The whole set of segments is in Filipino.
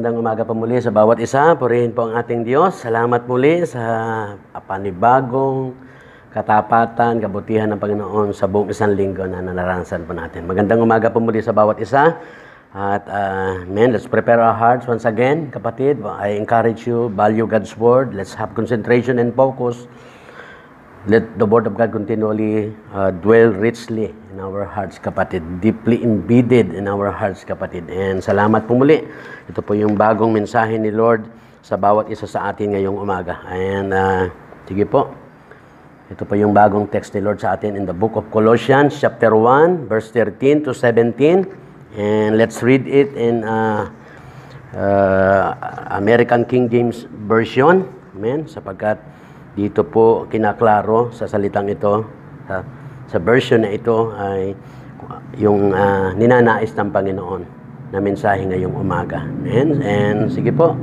Magandang umaga po muli sa bawat isa. Purihin po ang ating Diyos. Salamat muli sa panibagong katapatan, kabutihan ng Panginoon sa buong isang linggo na nanaranasan po natin. Magandang umaga po muli sa bawat isa. At uh, men, let's prepare our hearts once again, kapatid. I encourage you, value God's Word. Let's have concentration and focus. Let the Word of God continually uh, dwell richly in our hearts, kapatid. Deeply embedded in our hearts, kapatid. And salamat po muli. Ito po yung bagong mensahe ni Lord sa bawat isa sa atin ngayong umaga. And uh, sige po. Ito po yung bagong text ni Lord sa atin in the book of Colossians, chapter 1, verse 13 to 17. And let's read it in uh, uh, American King James Version. Amen. Sapagkat dito po kinaklaro sa salitang ito. Ha? sa version na ito ay yung uh, ninanais ng Panginoon na mensahe ngayong umaga. Amen? And sige po,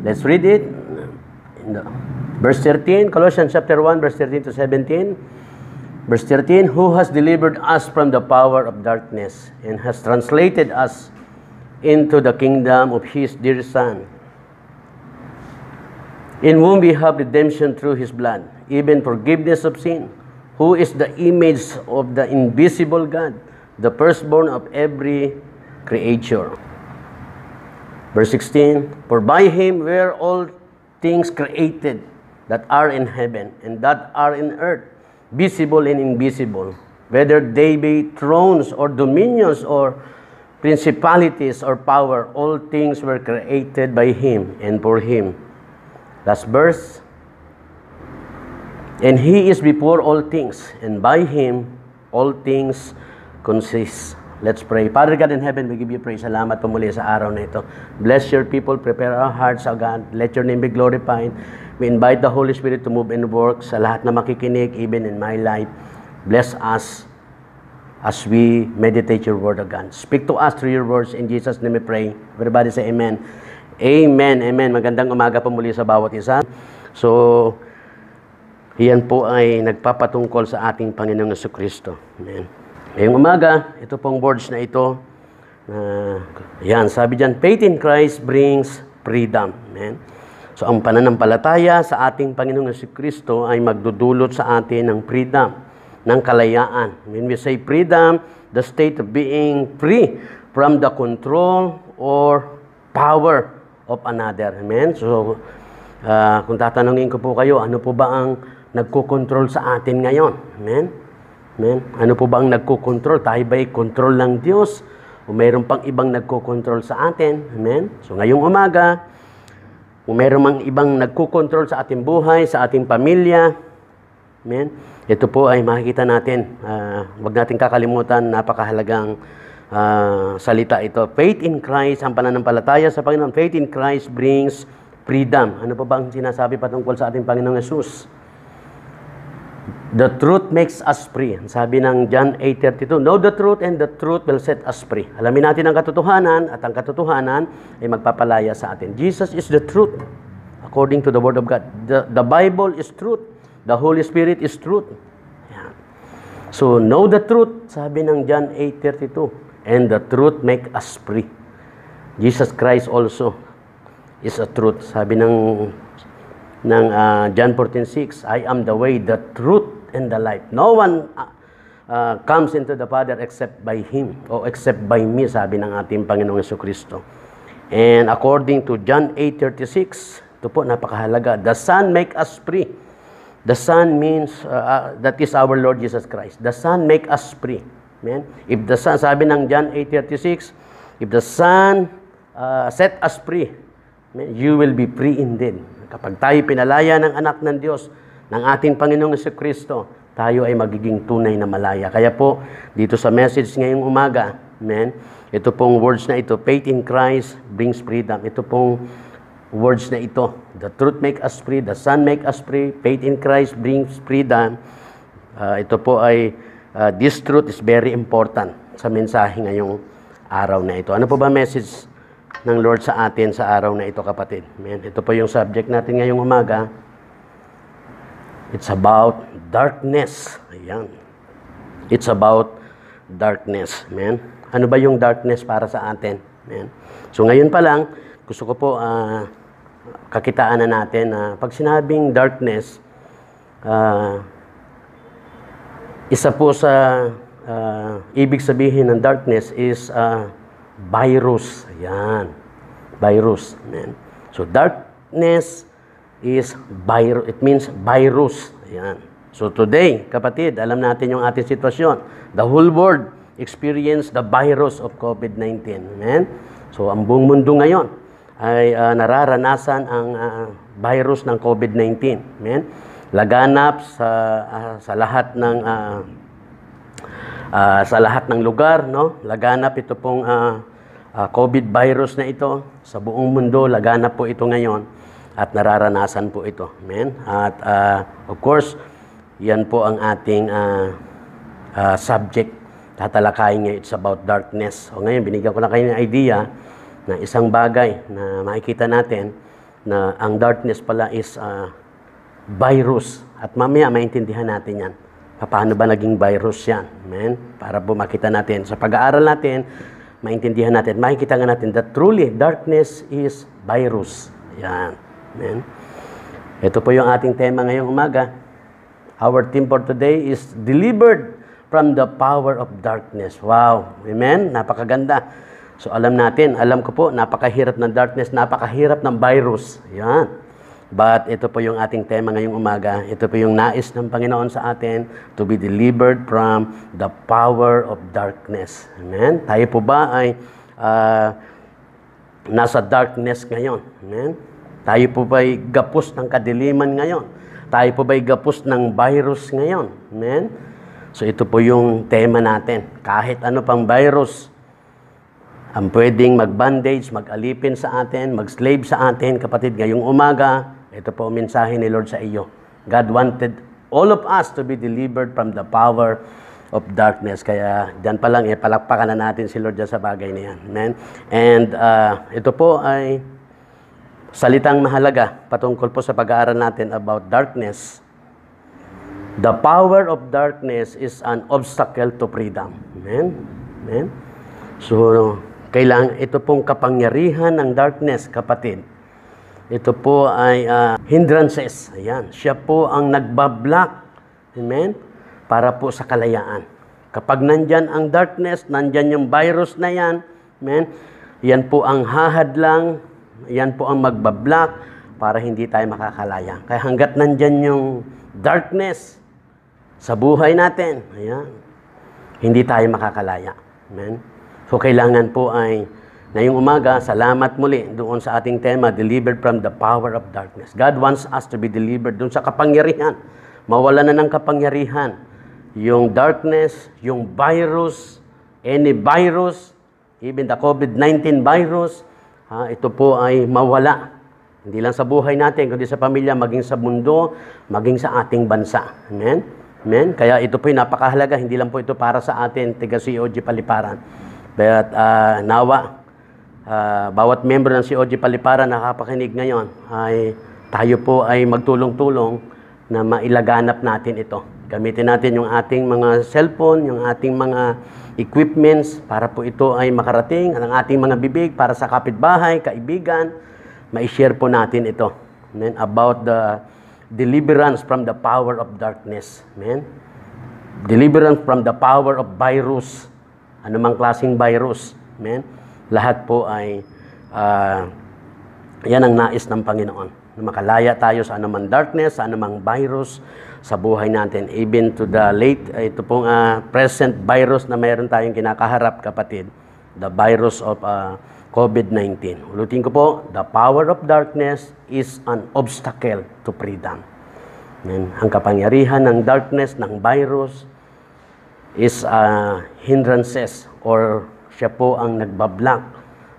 let's read it. In the, verse 13, Colossians chapter 1, verse 13 to 17. Verse 13, Who has delivered us from the power of darkness and has translated us into the kingdom of His dear Son, in whom we have redemption through His blood, even forgiveness of sin, who is the image of the invisible God, the firstborn of every creature. Verse 16, For by him were all things created that are in heaven and that are in earth, visible and invisible, whether they be thrones or dominions or principalities or power, all things were created by him and for him. Last verse, And He is before all things, and by Him all things consist. Let's pray. Father God in heaven, we give you praise. Salamat pumuli sa araw na ito. Bless your people. Prepare our hearts, O God. Let your name be glorified. We invite the Holy Spirit to move and work sa lahat na makikinig, even in my life. Bless us as we meditate your word, O God. Speak to us through your words. In Jesus' name we pray. Everybody say Amen. Amen. Amen. Magandang umaga po sa bawat isa. So, Iyan po ay nagpapatungkol sa ating Panginoong Yeso Kristo. Amen. Ngayong umaga, ito pong words na ito. Uh, yan, sabi dyan, faith in Christ brings freedom. Amen. So ang pananampalataya sa ating Panginoong Yeso Kristo ay magdudulot sa atin ng freedom, ng kalayaan. When we say freedom, the state of being free from the control or power of another. Amen? So, uh, kung tatanungin ko po kayo, ano po ba ang nagkokontrol sa atin ngayon. Amen? Amen? Ano po bang nagkokontrol? Tayo ba'y control ng Diyos? O mayroon pang ibang nagkokontrol sa atin? Amen? So ngayong umaga, kung mayroon mang ibang nagkokontrol sa ating buhay, sa ating pamilya, amen? Ito po ay makikita natin. Uh, ah, huwag natin kakalimutan, napakahalagang uh, salita ito. Faith in Christ, ang pananampalataya sa Panginoon. Faith in Christ brings freedom. Ano pa ba ang sinasabi patungkol sa ating Panginoong Yesus? The truth makes us free. Sabi ng John 8.32, Know the truth and the truth will set us free. Alamin natin ang katotohanan at ang katotohanan ay magpapalaya sa atin. Jesus is the truth according to the Word of God. The, the Bible is truth. The Holy Spirit is truth. Yeah. So, know the truth, sabi ng John 8.32, and the truth make us free. Jesus Christ also is a truth. Sabi ng ng uh, John 14:6, I am the way, the truth and the life. No one uh, comes into the Father except by him or except by me sabi ng ating Panginoong Kristo. And according to John 8:36, to po napakahalaga, the Son make us free. The Son means uh, uh, that is our Lord Jesus Christ. The Son make us free. Amen. If the Son sabi ng John 8:36, if the Son uh, set us free, you will be free indeed. Kapag tayo pinalaya ng anak ng Diyos, ng ating Panginoong Kristo, tayo ay magiging tunay na malaya. Kaya po, dito sa message ngayong umaga, amen, ito pong words na ito, faith in Christ brings freedom. Ito pong words na ito, the truth make us free, the Son make us free, faith in Christ brings freedom. Uh, ito po ay, uh, this truth is very important sa mensahe ngayong araw na ito. Ano po ba message ng Lord sa atin sa araw na ito, kapatid. Amen. Ito po yung subject natin ngayong umaga. It's about darkness. Ayan. It's about darkness. Amen. Ano ba yung darkness para sa atin? Amen. So ngayon pa lang, gusto ko po uh, kakitaan na natin na uh, pag sinabing darkness, uh, isa po sa uh, ibig sabihin ng darkness is uh, virus. Ayan. Virus. Ayan. So, darkness is virus. It means virus. Ayan. So, today, kapatid, alam natin yung ating sitwasyon. The whole world experienced the virus of COVID-19. Amen? So, ang buong mundo ngayon ay uh, nararanasan ang uh, virus ng COVID-19. Amen? Laganap sa, uh, sa lahat ng uh, uh, sa lahat ng lugar, no? Laganap ito pong uh, uh, COVID virus na ito sa buong mundo, laganap po ito ngayon at nararanasan po ito. Amen. At uh, of course, 'yan po ang ating uh, uh, subject tatalakayin ngayon. It's about darkness. O ngayon, binigyan ko na kayo ng idea na isang bagay na makikita natin na ang darkness pala is uh, virus. At mamaya maintindihan natin yan. Paano ba naging virus yan? Amen? Para po makita natin. Sa pag-aaral natin, maintindihan natin, makikita nga natin that truly darkness is virus. Yan. Amen? Ito po yung ating tema ngayong umaga. Our theme for today is delivered from the power of darkness. Wow. Amen? Napakaganda. So alam natin, alam ko po, napakahirap ng darkness, napakahirap ng virus. Yan. But ito po yung ating tema ngayong umaga. Ito po yung nais ng Panginoon sa atin to be delivered from the power of darkness. Amen? Tayo po ba ay uh, nasa darkness ngayon? Amen? Tayo po ba ay gapos ng kadiliman ngayon? Tayo po ba ay gapos ng virus ngayon? Amen? So ito po yung tema natin. Kahit ano pang virus, ang pwedeng mag-bandage, mag-alipin sa atin, mag-slave sa atin, kapatid, ngayong umaga, ito po ang mensahe ni Lord sa iyo. God wanted all of us to be delivered from the power of darkness. Kaya dyan pa lang, eh, palakpakan na natin si Lord dyan sa bagay na yan. Amen? And uh, ito po ay salitang mahalaga patungkol po sa pag-aaral natin about darkness. The power of darkness is an obstacle to freedom. Amen? Amen? So, kailangan ito pong kapangyarihan ng darkness, kapatid, ito po ay uh, hindrances. Ayan. Siya po ang nagbablock. Amen? Para po sa kalayaan. Kapag nandyan ang darkness, nandyan yung virus na yan. Amen? Yan po ang hahadlang. Yan po ang magbablock para hindi tayo makakalaya. Kaya hanggat nandyan yung darkness sa buhay natin, ayan, hindi tayo makakalaya. Amen? So, kailangan po ay Ngayong umaga, salamat muli doon sa ating tema, Delivered from the Power of Darkness. God wants us to be delivered doon sa kapangyarihan. Mawala na ng kapangyarihan. Yung darkness, yung virus, any virus, even the COVID-19 virus, ha, ito po ay mawala. Hindi lang sa buhay natin, kundi sa pamilya, maging sa mundo, maging sa ating bansa. Amen? Amen? Kaya ito po ay napakahalaga. Hindi lang po ito para sa atin, tiga COG Paliparan. But uh, nawa, uh, bawat member ng COG Paliparan nakapakinig ngayon ay tayo po ay magtulong-tulong na mailaganap natin ito. Gamitin natin yung ating mga cellphone, yung ating mga equipments para po ito ay makarating ang ating mga bibig para sa kapitbahay, kaibigan, ma-share po natin ito. Amen? About the deliverance from the power of darkness. Amen? Deliverance from the power of virus. Anumang klaseng virus. Amen? Lahat po ay uh, yan ang nais ng Panginoon. Na makalaya tayo sa anumang darkness, sa anumang virus sa buhay natin. Even to the late, ah, ito pong uh, present virus na mayroon tayong kinakaharap kapatid. The virus of uh, COVID-19. Ulitin ko po, the power of darkness is an obstacle to freedom. Amen. Ang kapangyarihan ng darkness, ng virus, is uh, hindrances or siya po ang nagbablak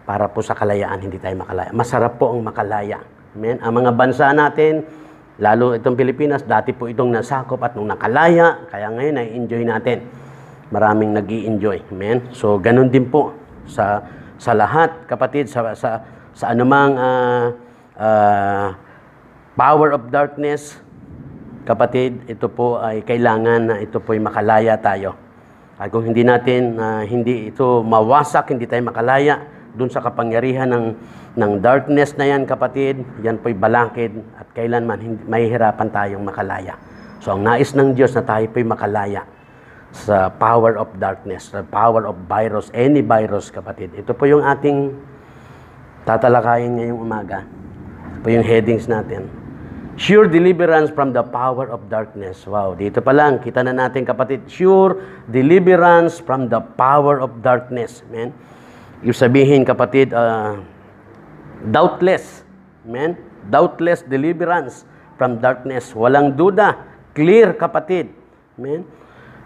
para po sa kalayaan, hindi tayo makalaya. Masarap po ang makalaya. Amen? Ang mga bansa natin, lalo itong Pilipinas, dati po itong nasakop at nung nakalaya, kaya ngayon ay enjoy natin. Maraming nag enjoy Amen? So, ganun din po sa, sa lahat, kapatid, sa, sa, sa anumang uh, uh, power of darkness, kapatid, ito po ay kailangan na ito po ay makalaya tayo. At kung hindi natin, uh, hindi ito mawasak, hindi tayo makalaya dun sa kapangyarihan ng, ng darkness na yan, kapatid, yan po'y balangkid at kailanman hindi, mahihirapan tayong makalaya. So ang nais ng Diyos na tayo po'y makalaya sa power of darkness, sa power of virus, any virus, kapatid. Ito po yung ating tatalakayin ngayong umaga. Ito po yung headings natin. Sure deliverance from the power of darkness. Wow, dito pa lang, kita na natin kapatid. Sure deliverance from the power of darkness. Amen. Yung sabihin kapatid, uh, doubtless. Amen. Doubtless deliverance from darkness. Walang duda. Clear kapatid. Amen.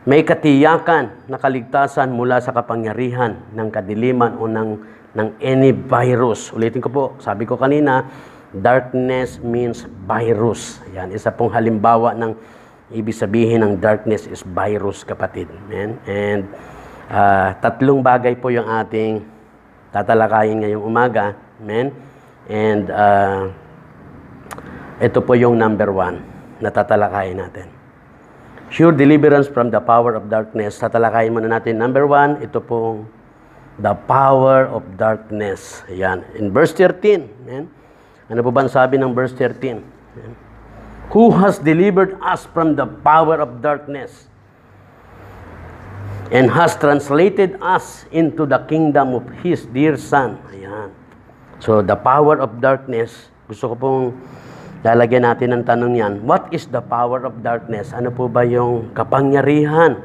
May katiyakan na kaligtasan mula sa kapangyarihan ng kadiliman o ng, ng any virus. Ulitin ko po, sabi ko kanina, Darkness means virus. Yan, isa pong halimbawa ng ibig sabihin ng darkness is virus, kapatid. Amen? And uh, tatlong bagay po yung ating tatalakayin ngayong umaga. Amen? And uh, ito po yung number one na tatalakayin natin. Sure deliverance from the power of darkness. Tatalakayin muna natin. Number one, ito pong the power of darkness. Yan. In verse 13, amen? Ano po ba ang sabi ng verse 13? Who has delivered us from the power of darkness and has translated us into the kingdom of His dear Son. Ayan. So, the power of darkness, gusto ko pong lalagyan natin ng tanong yan. What is the power of darkness? Ano po ba yung kapangyarihan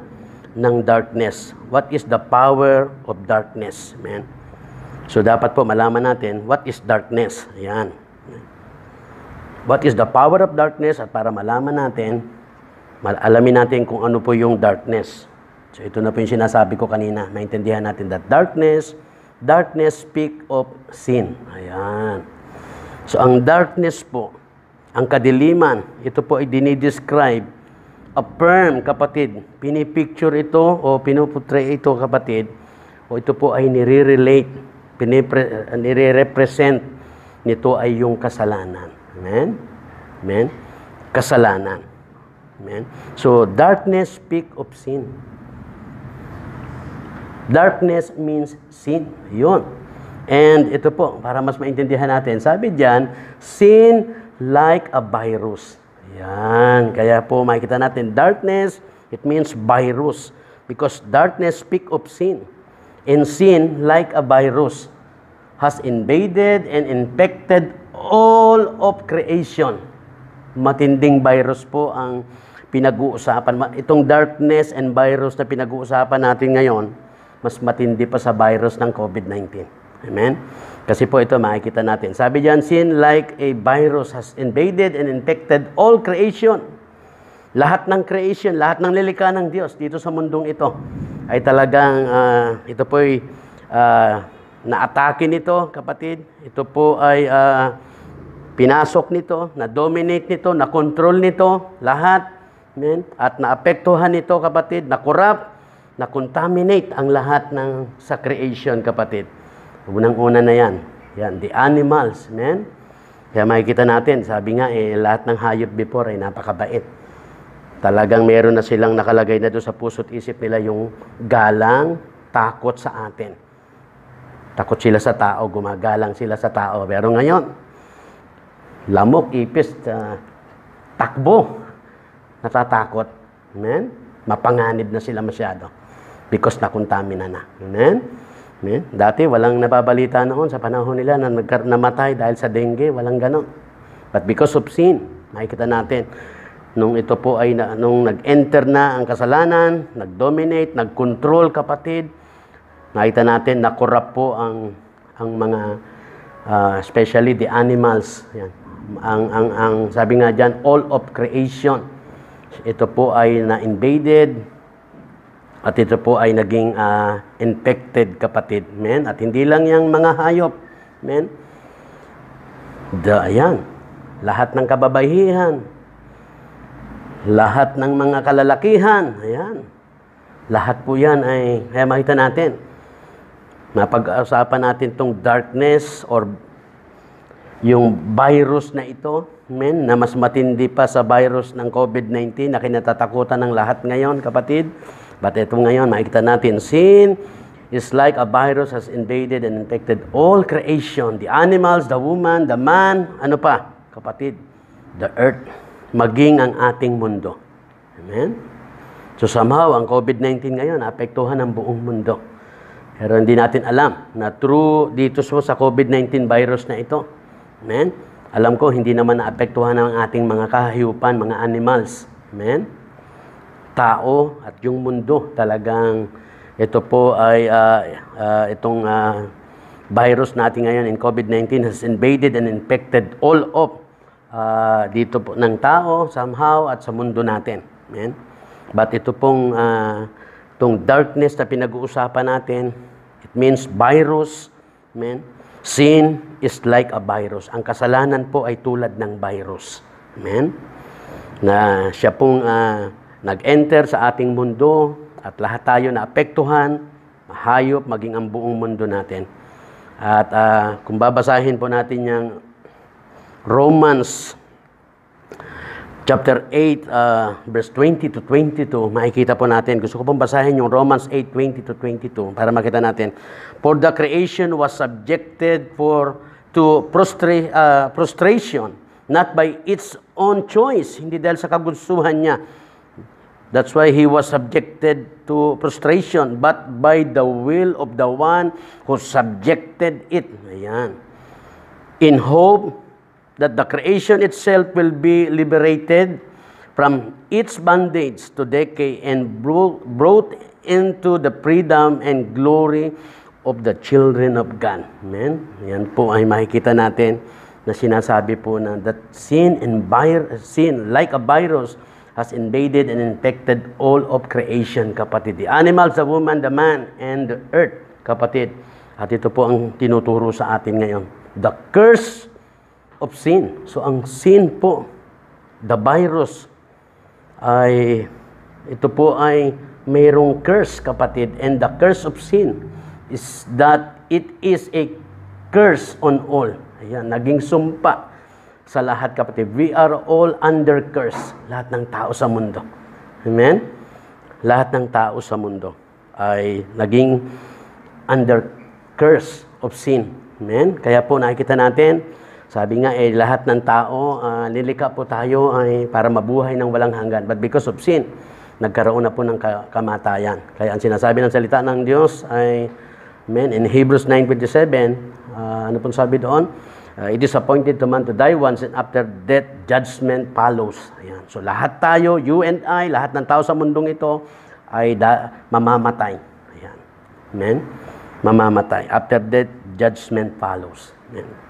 ng darkness? What is the power of darkness? Amen. So, dapat po malaman natin, what is darkness? Ayan. What is the power of darkness? At para malaman natin, alamin natin kung ano po yung darkness. So ito na po yung sinasabi ko kanina. Maintindihan natin that darkness, darkness speak of sin. Ayan. So ang darkness po, ang kadiliman, ito po ay dinidescribe, affirm kapatid, pinipicture ito o pinuputray ito kapatid, o ito po ay nire-relate, nire-represent nito ay yung kasalanan. Amen? Amen? Kasalanan. Amen? So, darkness speak of sin. Darkness means sin. Yun. And ito po, para mas maintindihan natin, sabi diyan, sin like a virus. Yan. Kaya po makikita natin, darkness, it means virus. Because darkness speak of sin. And sin like a virus has invaded and infected all of creation. Matinding virus po ang pinag-uusapan. Itong darkness and virus na pinag-uusapan natin ngayon, mas matindi pa sa virus ng COVID-19. Amen? Kasi po ito makikita natin. Sabi diyan, sin like a virus has invaded and infected all creation. Lahat ng creation, lahat ng lilikha ng Diyos dito sa mundong ito ay talagang uh, ito po'y uh, naatake nito, kapatid. Ito po ay uh, pinasok nito, na dominate nito, na control nito, lahat. Amen? At naapektuhan nito, kapatid, na corrupt, na contaminate ang lahat ng sa creation, kapatid. Unang-una na yan. Yan, the animals, amen? Kaya makikita natin, sabi nga, eh, lahat ng hayop before ay napakabait. Talagang meron na silang nakalagay na doon sa puso't isip nila yung galang takot sa atin. Takot sila sa tao, gumagalang sila sa tao. Pero ngayon, lamok, ipis, uh, takbo, natatakot. Amen? Mapanganib na sila masyado because nakontamina na. Amen? Amen? Dati, walang nababalita noon sa panahon nila na nag- namatay dahil sa dengue, walang ganon. But because of sin, makikita natin, nung ito po ay, na, nung nag-enter na ang kasalanan, nag-dominate, nag-control kapatid, Nakita natin na corrupt po ang ang mga uh, especially the animals. Yan. Ang ang ang sabi nga diyan all of creation. Ito po ay na-invaded at ito po ay naging uh, infected kapatid. Men, at hindi lang yang mga hayop. Men. Da, ayan. Lahat ng kababaihan. Lahat ng mga kalalakihan. Ayan. Lahat po yan ay, kaya makita natin, Napag-usapan natin tong darkness or yung virus na ito, men, na mas matindi pa sa virus ng COVID-19 na kinatatakutan ng lahat ngayon, kapatid. But ito ngayon, makikita natin, sin is like a virus has invaded and infected all creation. The animals, the woman, the man, ano pa, kapatid, the earth, maging ang ating mundo. Amen? So somehow, ang COVID-19 ngayon, apektuhan ang buong mundo. Pero hindi natin alam na true dito sa COVID-19 virus na ito. Amen? Alam ko, hindi naman naapektuhan ang ating mga kahayupan, mga animals. Amen? Tao at yung mundo talagang ito po ay uh, uh, itong uh, virus natin ngayon in COVID-19 has invaded and infected all of uh, dito po ng tao somehow at sa mundo natin. Amen? But ito pong uh, itong darkness na pinag-uusapan natin means virus. Amen? Sin is like a virus. Ang kasalanan po ay tulad ng virus. Amen? Na siya pong uh, nag-enter sa ating mundo at lahat tayo na apektuhan, mahayop, maging ang buong mundo natin. At uh, kung babasahin po natin yung Romans chapter 8 uh, verse 20 to 22 makikita po natin gusto ko pong basahin yung Romans 8:20 to 22 para makita natin for the creation was subjected for to prostra- uh, prostration not by its own choice hindi dahil sa kagustuhan niya that's why he was subjected to prostration but by the will of the one who subjected it ayan in hope that the creation itself will be liberated from its bondage to decay and brought into the freedom and glory of the children of God. Amen? Yan po ay makikita natin na sinasabi po na that sin and vir- sin like a virus has invaded and infected all of creation, kapatid. The animals, the woman, the man, and the earth, kapatid. At ito po ang tinuturo sa atin ngayon. The curse of sin. So ang sin po, the virus, ay ito po ay mayroong curse kapatid. And the curse of sin is that it is a curse on all. Ayan, naging sumpa sa lahat kapatid. We are all under curse. Lahat ng tao sa mundo. Amen? Lahat ng tao sa mundo ay naging under curse of sin. Amen? Kaya po nakikita natin, sabi nga, eh, lahat ng tao, uh, ah, nilikha po tayo ay para mabuhay ng walang hanggan. But because of sin, nagkaroon na po ng ka- kamatayan. Kaya ang sinasabi ng salita ng Diyos ay, Amen. In Hebrews 9.27, uh, ah, ano pong sabi doon? Uh, it is appointed to man to die once and after death, judgment follows. Ayan. So lahat tayo, you and I, lahat ng tao sa mundong ito ay da- mamamatay. Ayan. Amen? Mamamatay. After death, judgment follows. Amen.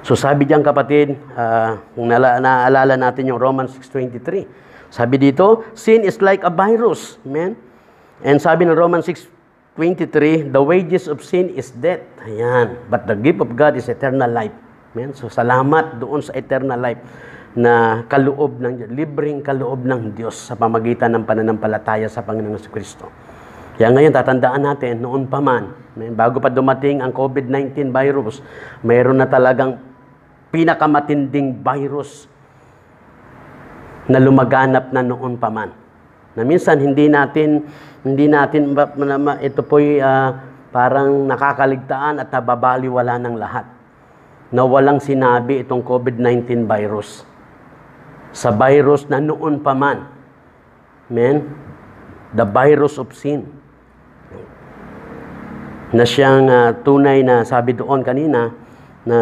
So sabi diyan kapatid, ah, kung nala- naaalala natin yung Romans 6.23, sabi dito, sin is like a virus. Amen? And sabi ng Romans 6.23, the wages of sin is death. Ayan. But the gift of God is eternal life. Amen? So salamat doon sa eternal life na kaloob ng libreng kaloob ng Diyos sa pamagitan ng pananampalataya sa Panginoong Kristo. Kaya ngayon tatandaan natin noon pa man, bago pa dumating ang COVID-19 virus, mayroon na talagang pinakamatinding virus na lumaganap na noon pa man. Na minsan hindi natin hindi natin ito po uh, ah, parang nakakaligtaan at nababaliwala ng lahat na walang sinabi itong COVID-19 virus sa virus na noon pa man. Amen? The virus of sin. Na siyang uh, tunay na sabi doon kanina, na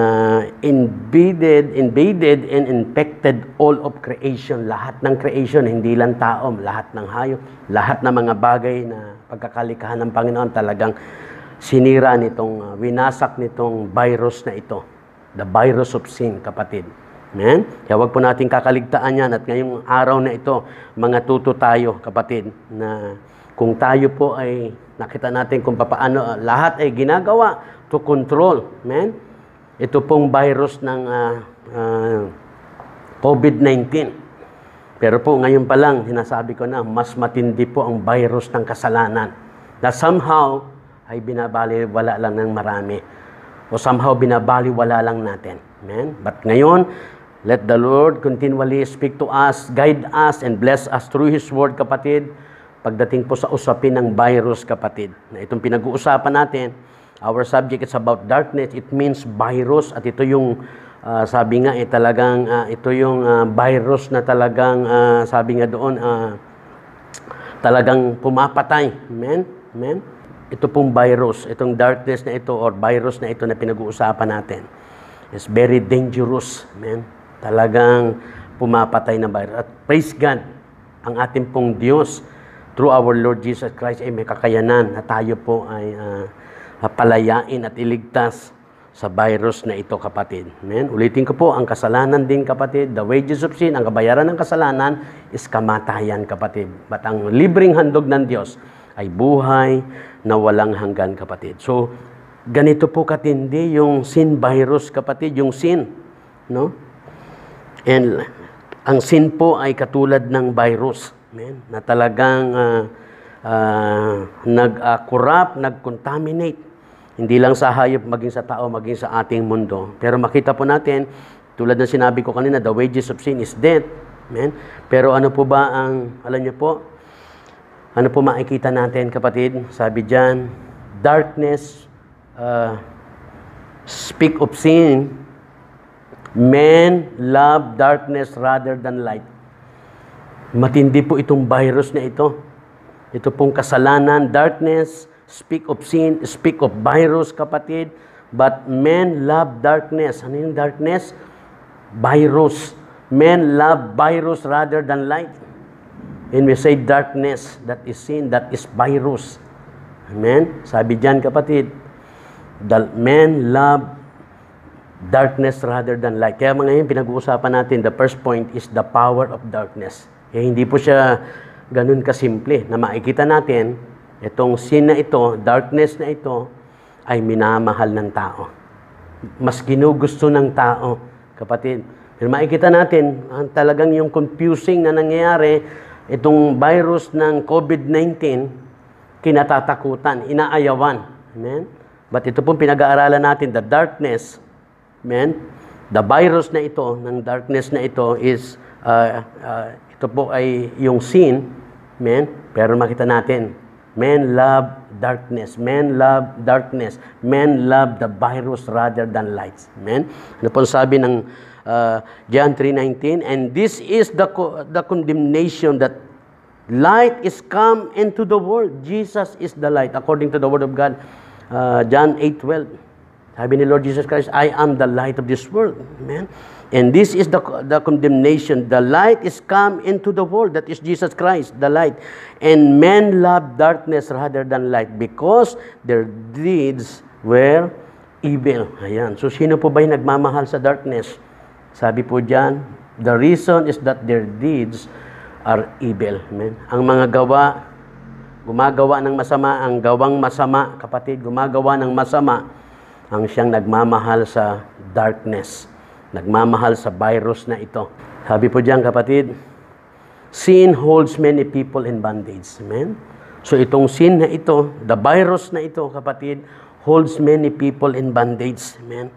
invaded, invaded and infected all of creation, lahat ng creation, hindi lang tao, lahat ng hayop, lahat ng mga bagay na pagkakalikhaan ng Panginoon talagang sinira nitong, ah, winasak nitong virus na ito. The virus of sin, kapatid. Amen? Kaya huwag po natin kakaligtaan yan at ngayong araw na ito, mga tuto tayo, kapatid, na kung tayo po ay nakita natin kung paano ah, lahat ay ginagawa to control. Amen? ito pong virus ng uh, ah, uh, ah, COVID-19. Pero po ngayon pa lang, sinasabi ko na mas matindi po ang virus ng kasalanan na somehow ay binabaliwala lang ng marami o somehow binabaliwala lang natin. Amen? But ngayon, let the Lord continually speak to us, guide us, and bless us through His Word, kapatid. Pagdating po sa usapin ng virus, kapatid, na itong pinag-uusapan natin, Our subject is about darkness. It means virus at ito yung uh, sabi nga eh, talagang uh, ito yung uh, virus na talagang uh, sabi nga doon uh, talagang pumapatay. Amen? Amen? Ito pong virus, itong darkness na ito or virus na ito na pinag-uusapan natin is very dangerous. Amen? Talagang pumapatay na virus. At praise God, ang ating pong Diyos through our Lord Jesus Christ ay may kakayanan na tayo po ay uh, palayain at iligtas sa virus na ito, kapatid. Amen? Ulitin ko po, ang kasalanan din, kapatid, the wages of sin, ang kabayaran ng kasalanan is kamatayan, kapatid. But ang libreng handog ng Diyos ay buhay na walang hanggan, kapatid. So, ganito po katindi yung sin virus, kapatid, yung sin. No? And ang sin po ay katulad ng virus Amen? na talagang uh, ah, uh, ah, nag-corrupt, nag-contaminate hindi lang sa hayop, maging sa tao, maging sa ating mundo. Pero makita po natin, tulad ng sinabi ko kanina, the wages of sin is death. Amen? Pero ano po ba ang, alam niyo po, ano po makikita natin kapatid? Sabi dyan, darkness, uh, speak of sin, men love darkness rather than light. Matindi po itong virus na ito. Ito pong kasalanan, darkness, Speak of sin, speak of virus, kapatid. But men love darkness. Ano yung darkness? Virus. Men love virus rather than light. And we say darkness, that is sin, that is virus. Amen? Sabi dyan kapatid, that men love darkness rather than light. Kaya mga yun, pinag-uusapan natin, the first point is the power of darkness. Kaya hindi po siya ganun kasimple na makikita natin Itong sin na ito, darkness na ito, ay minamahal ng tao. Mas ginugusto ng tao, kapatid. Pero makikita natin, ang talagang yung confusing na nangyayari, itong virus ng COVID-19, kinatatakutan, inaayawan. Amen? But ito pong pinag-aaralan natin, the darkness, amen? The virus na ito, ng darkness na ito is, uh, uh, ito po ay yung sin, amen? Pero makita natin, Men love darkness. Men love darkness. Men love the virus rather than lights. Amen? Ano pong sabi ng uh, John 3.19? And this is the, co the condemnation that light is come into the world. Jesus is the light. According to the word of God, uh, John 8.12. Sabi ni Lord Jesus Christ, I am the light of this world. Amen? And this is the, the condemnation. The light is come into the world. That is Jesus Christ, the light. And men love darkness rather than light because their deeds were evil. Ayan. So, sino po ba yung nagmamahal sa darkness? Sabi po dyan, the reason is that their deeds are evil. Amen. Ang mga gawa, gumagawa ng masama, ang gawang masama, kapatid, gumagawa ng masama, ang siyang nagmamahal sa darkness nagmamahal sa virus na ito. Sabi po diyan kapatid, sin holds many people in bondage. Amen? So itong sin na ito, the virus na ito kapatid, holds many people in bondage. Amen?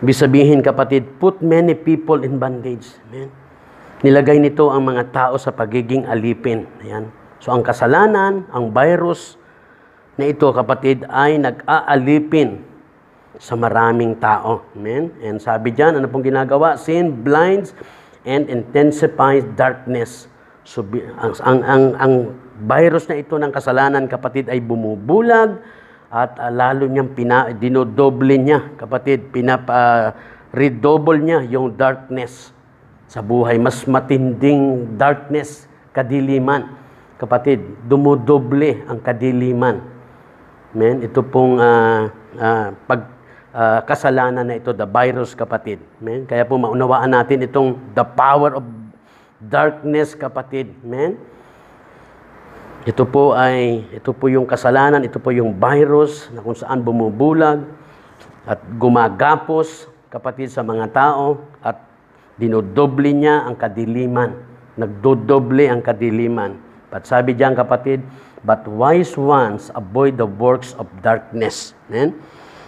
Bisabihin kapatid, put many people in bondage. Amen? Nilagay nito ang mga tao sa pagiging alipin. Ayan. So ang kasalanan, ang virus na ito kapatid ay nag-aalipin sa maraming tao. Amen? And sabi dyan, ano pong ginagawa? Sin blinds and intensifies darkness. So, ang, ang, ang, ang virus na ito ng kasalanan, kapatid, ay bumubulag at uh, lalo niyang pina, dinodoble niya, kapatid, pinapa, redouble niya yung darkness sa buhay. Mas matinding darkness, kadiliman. Kapatid, dumudoble ang kadiliman. Amen? Ito pong uh, uh, pag Ah, kasalanan na ito, the virus kapatid. Amen? Kaya po maunawaan natin itong the power of darkness kapatid. Amen? Ito po ay, ito po yung kasalanan, ito po yung virus na kung saan bumubulag at gumagapos kapatid sa mga tao at dinodoble niya ang kadiliman. Nagdodoble ang kadiliman. At sabi diyan kapatid, but wise ones avoid the works of darkness. Amen?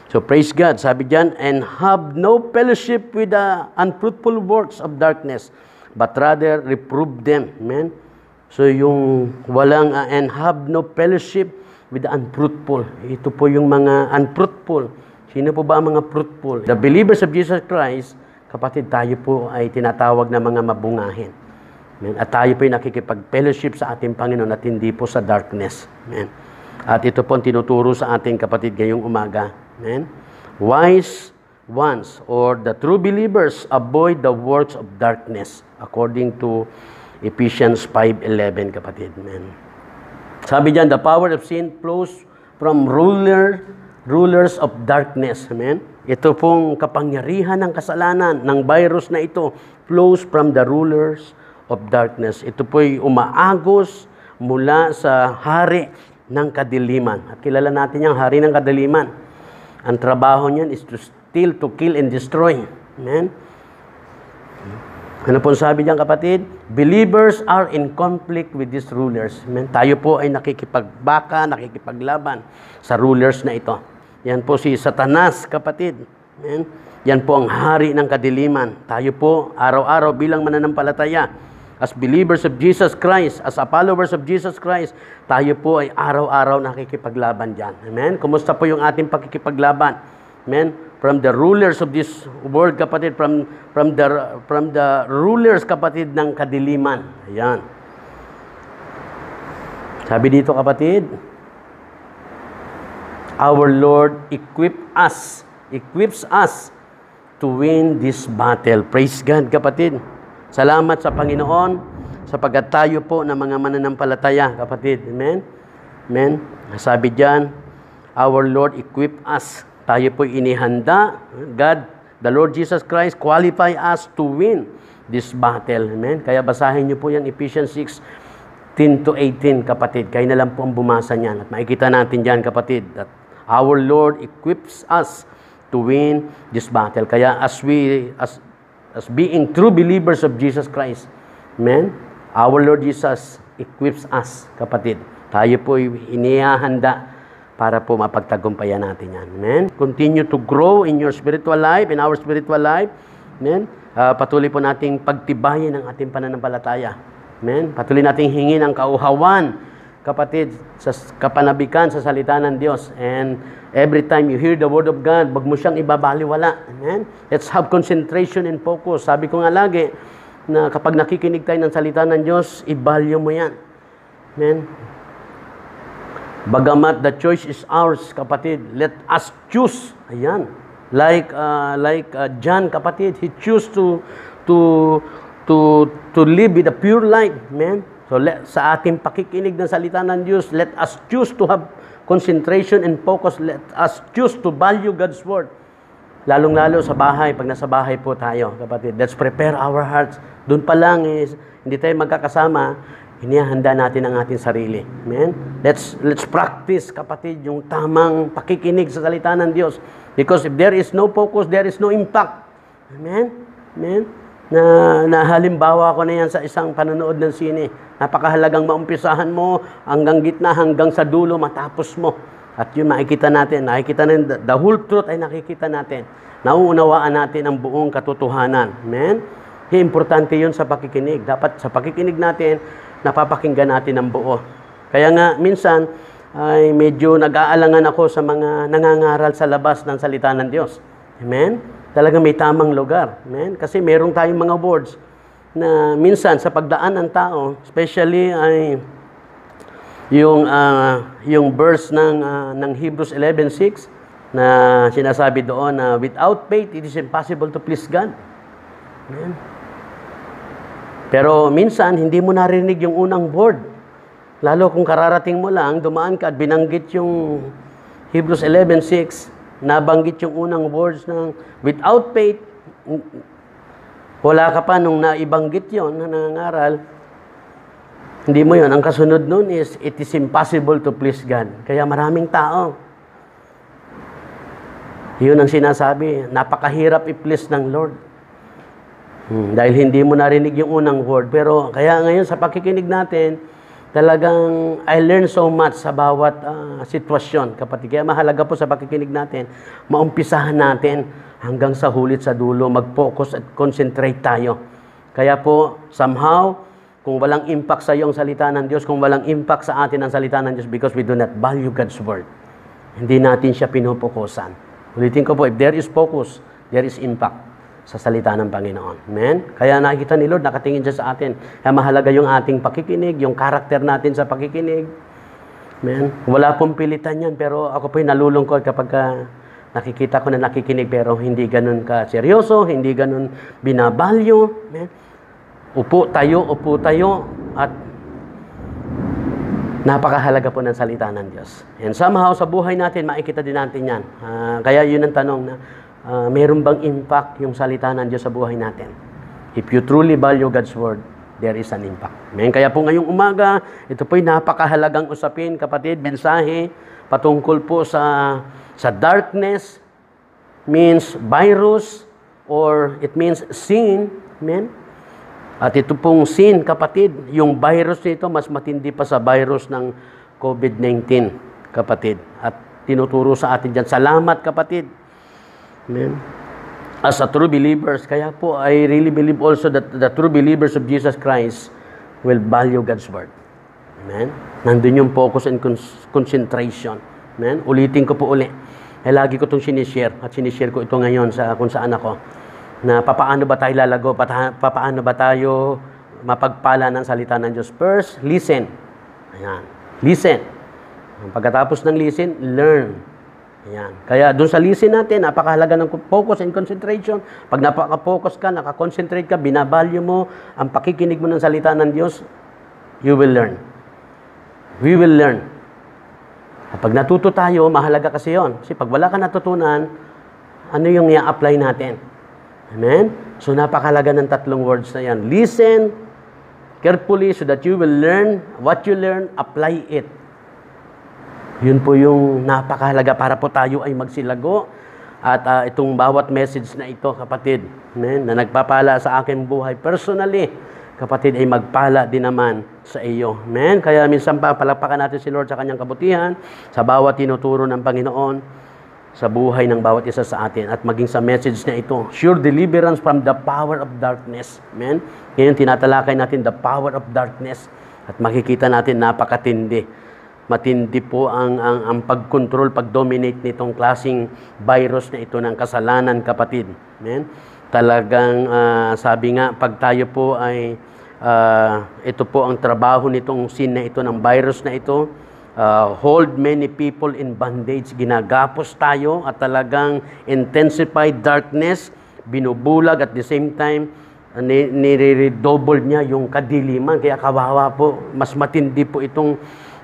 So praise God, sabi diyan, and have no fellowship with the unfruitful works of darkness, but rather reprove them. Amen? So yung walang, uh, and have no fellowship with the unfruitful. Ito po yung mga unfruitful. Sino po ba ang mga fruitful? The believers of Jesus Christ, kapatid, tayo po ay tinatawag na mga mabungahin. Amen? At tayo po ay nakikipag-fellowship sa ating Panginoon at hindi po sa darkness. Amen? At ito po ang tinuturo sa ating kapatid ngayong umaga Amen? Wise ones or the true believers avoid the works of darkness according to Ephesians 5.11 kapatid. Amen. Sabi diyan, the power of sin flows from ruler, rulers of darkness. Amen. Ito pong kapangyarihan ng kasalanan, ng virus na ito, flows from the rulers of darkness. Ito po'y umaagos mula sa hari ng kadiliman. At kilala natin yung hari ng kadiliman ang trabaho niyan is to steal, to kill, and destroy. Amen? Ano pong sabi niyan kapatid? Believers are in conflict with these rulers. Amen? Tayo po ay nakikipagbaka, nakikipaglaban sa rulers na ito. Yan po si Satanas kapatid. Amen? Yan po ang hari ng kadiliman. Tayo po, araw-araw bilang mananampalataya, as believers of Jesus Christ, as a followers of Jesus Christ, tayo po ay araw-araw nakikipaglaban dyan. Amen? Kumusta po yung ating pakikipaglaban? Amen? From the rulers of this world, kapatid, from, from, the, from the rulers, kapatid, ng kadiliman. Ayan. Sabi dito, kapatid, our Lord equip us, equips us to win this battle. Praise God, kapatid. Salamat sa Panginoon sapagkat tayo po na mga mananampalataya, kapatid. Amen? Amen? Sabi diyan, Our Lord equip us. Tayo po inihanda. God, the Lord Jesus Christ, qualify us to win this battle. Amen? Kaya basahin niyo po yan, Ephesians 6, 10 to 18, kapatid. Kayo na lang po ang bumasa niyan. At makikita natin diyan, kapatid, that our Lord equips us to win this battle. Kaya as we, as as being true believers of Jesus Christ. Amen? Our Lord Jesus equips us, kapatid. Tayo po inihahanda para po mapagtagumpayan natin yan. Amen? Continue to grow in your spiritual life, in our spiritual life. Amen? Uh, patuloy po nating pagtibayin ang ating pananampalataya. Amen? Patuloy nating hingin ang kauhawan, kapatid, sa kapanabikan, sa salita ng Diyos. And Every time you hear the Word of God, wag mo siyang ibabaliwala. Amen? Let's have concentration and focus. Sabi ko nga lagi, na kapag nakikinig tayo ng salita ng Diyos, ibalyo mo yan. Amen? Bagamat the choice is ours, kapatid, let us choose. Ayan. Like, uh, like uh, John, kapatid, he choose to, to, to, to live with a pure life. Amen? So let, sa ating pakikinig ng salita ng Diyos, let us choose to have concentration and focus. Let us choose to value God's Word. Lalong-lalo sa bahay, pag nasa bahay po tayo, kapatid. Let's prepare our hearts. Doon pa lang is, hindi tayo magkakasama, hinihanda natin ang ating sarili. Amen? Let's, let's practice, kapatid, yung tamang pakikinig sa salita ng Diyos. Because if there is no focus, there is no impact. Amen? Amen? na, na halimbawa ko na yan sa isang panonood ng sine. Napakahalagang maumpisahan mo hanggang gitna, hanggang sa dulo, matapos mo. At yun, makikita natin, nakikita natin, the whole truth ay nakikita natin. Nauunawaan natin ang buong katotohanan. Amen? Importante yun sa pakikinig. Dapat sa pakikinig natin, napapakinggan natin ang buo. Kaya nga, minsan, ay medyo nag-aalangan ako sa mga nangangaral sa labas ng salita ng Diyos. Amen? Talaga may tamang lugar. Amen? Kasi meron tayong mga boards na minsan sa pagdaan ng tao, especially ay yung uh, yung verse ng uh, ng Hebrews 11:6 na sinasabi doon na without faith it is impossible to please God. Amen. Pero minsan hindi mo narinig yung unang board. Lalo kung kararating mo lang, dumaan ka at binanggit yung Hebrews 11:6 nabanggit yung unang words ng without faith, wala ka pa nung naibanggit yon na nangangaral, hindi mo yon Ang kasunod nun is, it is impossible to please God. Kaya maraming tao. Yun ang sinasabi, napakahirap i-please ng Lord. Hmm, dahil hindi mo narinig yung unang word. Pero kaya ngayon sa pakikinig natin, Talagang I learn so much sa bawat uh, sitwasyon, kapatid. Kaya mahalaga po sa pakikinig natin, maumpisahan natin hanggang sa hulit sa dulo, mag-focus at concentrate tayo. Kaya po, somehow, kung walang impact sa iyong salita ng Diyos, kung walang impact sa atin ang salita ng Diyos because we do not value God's Word, hindi natin siya pinupukusan. Ulitin ko po, if there is focus, there is impact sa salita ng Panginoon. Amen? Kaya nakikita ni Lord, nakatingin siya sa atin. Kaya mahalaga yung ating pakikinig, yung karakter natin sa pakikinig. Amen? Wala pong pilitan yan, pero ako po'y nalulungkot kapag ka ah, nakikita ko na nakikinig, pero hindi ganun ka seryoso, hindi ganun binabalyo. Amen? Upo tayo, upo tayo, at napakahalaga po ng salita ng Diyos. And somehow sa buhay natin, makikita din natin yan. Uh, kaya yun ang tanong na, uh, ah, meron bang impact yung salita ng Diyos sa buhay natin? If you truly value God's Word, there is an impact. Amen. Kaya po ngayong umaga, ito po'y napakahalagang usapin, kapatid, mensahe patungkol po sa, sa darkness, means virus, or it means sin. Amen. At ito pong sin, kapatid, yung virus nito, mas matindi pa sa virus ng COVID-19, kapatid. At tinuturo sa atin dyan. Salamat, kapatid Amen. As a true believers, kaya po I really believe also that the true believers of Jesus Christ will value God's Word. Amen. Nandun yung focus and concentration. Amen. Ulitin ko po uli. Eh, lagi ko itong sinishare at sinishare ko ito ngayon sa kung saan ako na papaano ba tayo lalago, papaano ba tayo mapagpala ng salita ng Diyos. First, listen. Ayan. Listen. Pagkatapos ng listen, learn. Ayan. Kaya doon sa listen natin, napakahalaga ng focus and concentration. Pag napaka-focus ka, nakakonsentrate ka, binabalyo mo ang pakikinig mo ng salita ng Diyos, you will learn. We will learn. Kapag natuto tayo, mahalaga kasi yon. Kasi pag wala ka natutunan, ano yung i-apply natin? Amen? So napakalaga ng tatlong words na yan. Listen carefully so that you will learn what you learn, apply it. Yun po yung napakahalaga para po tayo ay magsilago at uh, itong bawat message na ito kapatid amen, na nagpapala sa aking buhay personally kapatid ay magpala din naman sa iyo amen kaya minsan pa palakpakan natin si Lord sa kanyang kabutihan sa bawat tinuturo ng Panginoon sa buhay ng bawat isa sa atin at maging sa message na ito sure deliverance from the power of darkness amen ngayon tinatalakay natin the power of darkness at makikita natin napakatindi matindi po ang, ang, ang pag-control, pag-dominate nitong klasing virus na ito ng kasalanan, kapatid. Amen? Talagang uh, sabi nga, pag tayo po ay, uh, ito po ang trabaho nitong sin na ito, ng virus na ito, uh, hold many people in bondage, ginagapos tayo at talagang intensified darkness, binubulag at the same time, nire-redouble niya yung kadiliman. Kaya kawawa po, mas matindi po itong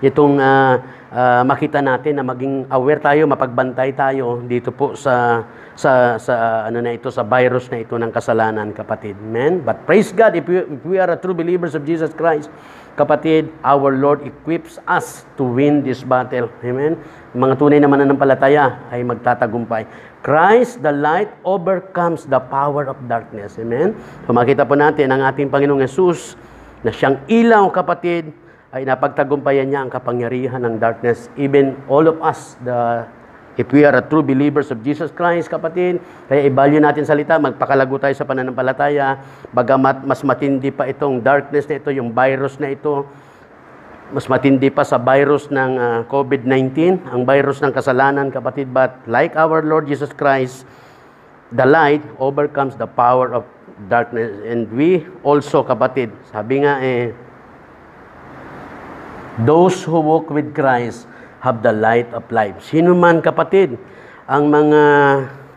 itong uh, uh, makita natin na maging aware tayo, mapagbantay tayo dito po sa sa sa ano na ito sa virus na ito ng kasalanan, kapatid. Amen. But praise God if we, if we are a true believers of Jesus Christ, kapatid, our Lord equips us to win this battle. Amen. Mga tunay na mananampalataya ay magtatagumpay. Christ, the light, overcomes the power of darkness. Amen. So makita po natin ang ating Panginoong Yesus na siyang ilaw, kapatid, ay napagtagumpayan niya ang kapangyarihan ng darkness. Even all of us, the, if we are a true believers of Jesus Christ, kapatid, kaya i-value natin salita, magpakalago tayo sa pananampalataya, bagamat mas matindi pa itong darkness na ito, yung virus na ito, mas matindi pa sa virus ng uh, ah, COVID-19, ang virus ng kasalanan, kapatid. But like our Lord Jesus Christ, the light overcomes the power of darkness. And we also, kapatid, sabi nga eh, Those who walk with Christ have the light of life. Sino man kapatid, ang mga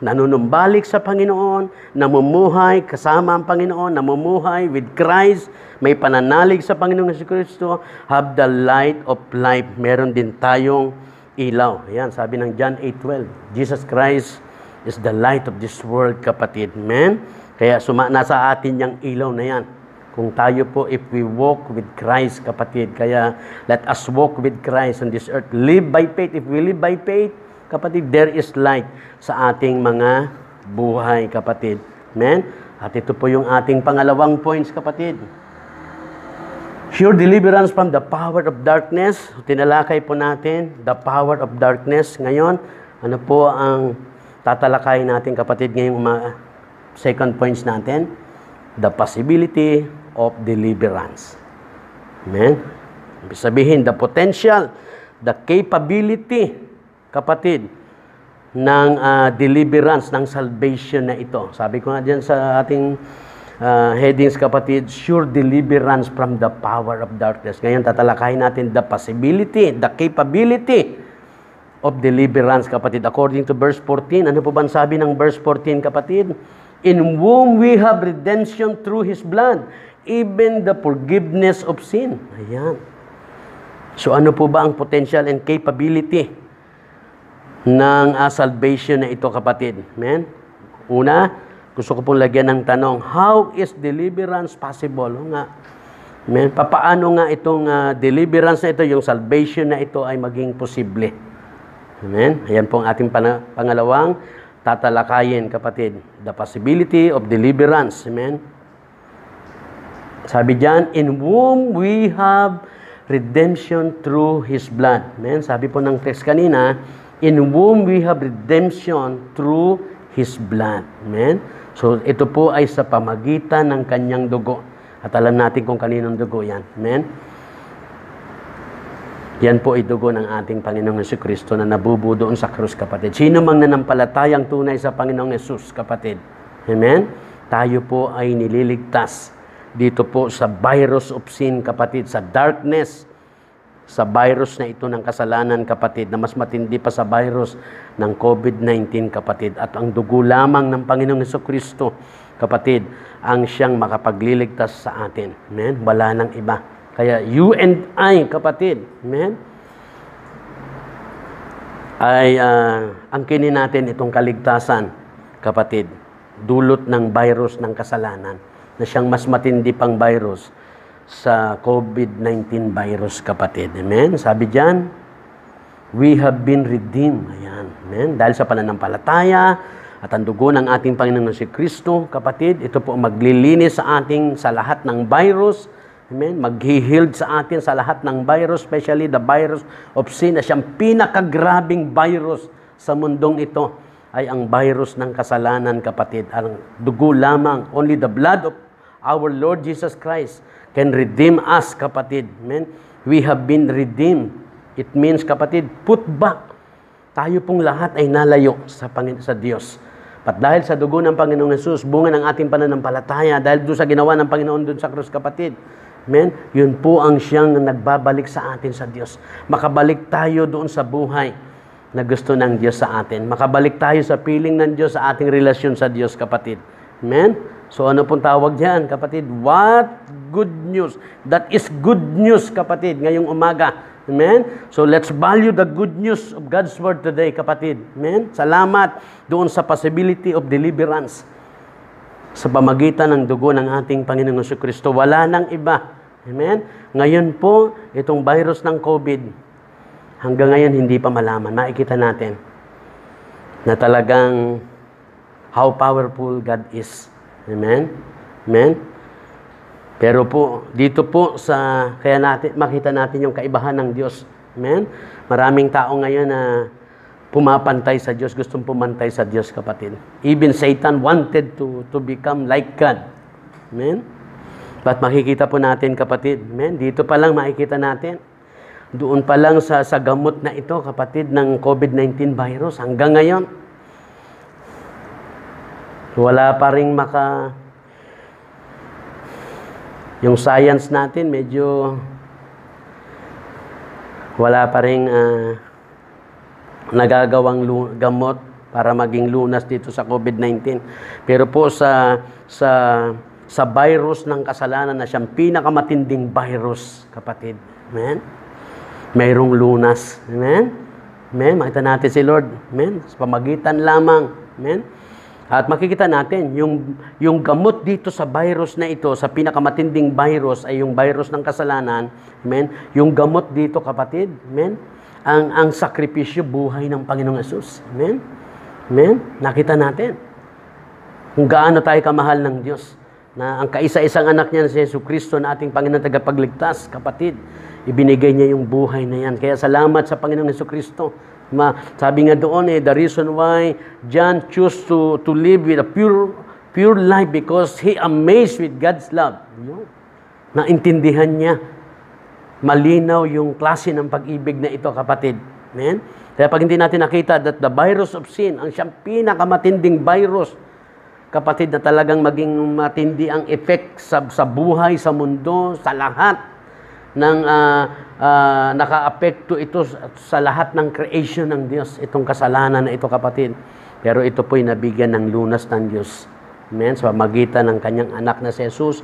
nanunumbalik sa Panginoon, namumuhay kasama ang Panginoon, namumuhay with Christ, may pananalig sa Panginoong si Kristo, have the light of life. Meron din tayong ilaw. Ayan, sabi ng John 8.12, Jesus Christ is the light of this world, kapatid. Amen? Kaya suma, nasa atin yung ilaw na yan. Kung tayo po, if we walk with Christ, kapatid, kaya let us walk with Christ on this earth. Live by faith. If we live by faith, kapatid, there is light sa ating mga buhay, kapatid. Amen? At ito po yung ating pangalawang points, kapatid. Sure deliverance from the power of darkness. Tinalakay po natin, the power of darkness. Ngayon, ano po ang tatalakay natin, kapatid, ngayong mga second points natin? The possibility of deliverance. Amen? sabihin, the potential, the capability, kapatid, ng uh, deliverance, ng salvation na ito. Sabi ko nga dyan sa ating uh, headings, kapatid, sure deliverance from the power of darkness. Ngayon, tatalakayin natin the possibility, the capability of deliverance, kapatid. According to verse 14, ano po ba sabi ng verse 14, kapatid? Kapatid, in whom we have redemption through His blood, even the forgiveness of sin. Ayan. So ano po ba ang potential and capability ng uh, salvation na ito kapatid? Amen? Una, gusto ko pong lagyan ng tanong, how is deliverance possible? O ano nga, Amen? Papaano nga itong uh, deliverance na ito, yung salvation na ito ay maging posible? Amen? Ayan po ang ating pan- pangalawang tatalakayin kapatid. The possibility of deliverance. Amen? Sabi diyan, in whom we have redemption through His blood. Amen? Sabi po ng text kanina, in whom we have redemption through His blood. Amen? So ito po ay sa pamagitan ng kanyang dugo. At alam natin kung kaninong dugo yan. Amen? Yan po ay dugo ng ating Panginoong Yesu Kristo na nabubu doon sa krus, kapatid. Sino mang nanampalatayang tunay sa Panginoong Yesus, kapatid. Amen? Tayo po ay nililigtas dito po sa virus of sin, kapatid, sa darkness, sa virus na ito ng kasalanan, kapatid, na mas matindi pa sa virus ng COVID-19, kapatid. At ang dugo lamang ng Panginoong Heso Kristo, kapatid, ang siyang makapagliligtas sa atin. Amen? Wala nang iba. Kaya you and I, kapatid, amen, ay uh, angkinin natin itong kaligtasan, kapatid, dulot ng virus ng kasalanan na siyang mas matindi pang virus sa COVID-19 virus, kapatid. Amen? Sabi diyan, we have been redeemed. Ayan. Amen? Dahil sa pananampalataya at ang dugo ng ating Panginoon si Kristo, kapatid, ito po maglilinis sa ating sa lahat ng virus Amen? Mag-healed sa atin sa lahat ng virus, especially the virus of sin na siyang pinakagrabing virus sa mundong ito ay ang virus ng kasalanan, kapatid. Ang dugo lamang, only the blood of our Lord Jesus Christ can redeem us, kapatid. Amen? We have been redeemed. It means, kapatid, put back. Tayo pong lahat ay nalayo sa, Panginoon, sa Diyos. At dahil sa dugo ng Panginoong Yesus, bunga ng ating pananampalataya, dahil doon sa ginawa ng Panginoon doon sa krus, kapatid, Amen? Yun po ang siyang nagbabalik sa atin sa Diyos. Makabalik tayo doon sa buhay na gusto ng Diyos sa atin. Makabalik tayo sa piling ng Diyos sa ating relasyon sa Diyos, kapatid. Amen? So ano pong tawag diyan, kapatid? What good news? That is good news, kapatid, ngayong umaga. Amen? So let's value the good news of God's Word today, kapatid. Amen? Salamat doon sa possibility of deliverance sa pamagitan ng dugo ng ating Panginoong Kristo. Wala nang iba Amen? Ngayon po, itong virus ng COVID, hanggang ngayon hindi pa malaman. Makikita natin na talagang how powerful God is. Amen? Amen? Pero po, dito po sa, kaya natin, makita natin yung kaibahan ng Diyos. Amen? Maraming tao ngayon na pumapantay sa Diyos, gustong pumantay sa Diyos, kapatid. Even Satan wanted to, to become like God. Amen? At makikita po natin kapatid, men, dito pa lang makikita natin. Doon pa lang sa, sa gamot na ito kapatid ng COVID-19 virus hanggang ngayon. Wala pa ring maka... Yung science natin medyo wala pa ring uh, nagagawang gamot para maging lunas dito sa COVID-19. Pero po sa sa sa virus ng kasalanan na siyang pinakamatinding virus, kapatid. Amen? Mayroong lunas. Amen? Amen? Makita natin si Lord. Amen? Sa pamagitan lamang. Amen? At makikita natin, yung, yung gamot dito sa virus na ito, sa pinakamatinding virus, ay yung virus ng kasalanan. Amen? Yung gamot dito, kapatid. Amen? Ang, ang sakripisyo, buhay ng Panginoong Yesus. Amen? Amen? Nakita natin kung gaano tayo kamahal ng Diyos na ang kaisa-isang anak niya si Yesu Kristo na ating Panginoon tagapagligtas, kapatid, ibinigay niya yung buhay na yan. Kaya salamat sa Panginoong Yesu Kristo. Ma, sabi nga doon eh, the reason why John chose to, to live with a pure, pure life because he amazed with God's love. You know? Naintindihan niya. Malinaw yung klase ng pag-ibig na ito, kapatid. Amen? Kaya pag hindi natin nakita that the virus of sin, ang siyang pinakamatinding virus kapatid na talagang maging matindi ang effect sa, sa buhay, sa mundo, sa lahat ng uh, uh, nakaapekto ito sa lahat ng creation ng Diyos, itong kasalanan na ito kapatid. Pero ito po'y nabigyan ng lunas ng Diyos. Amen? Sa so, magitan ng kanyang anak na si Jesus,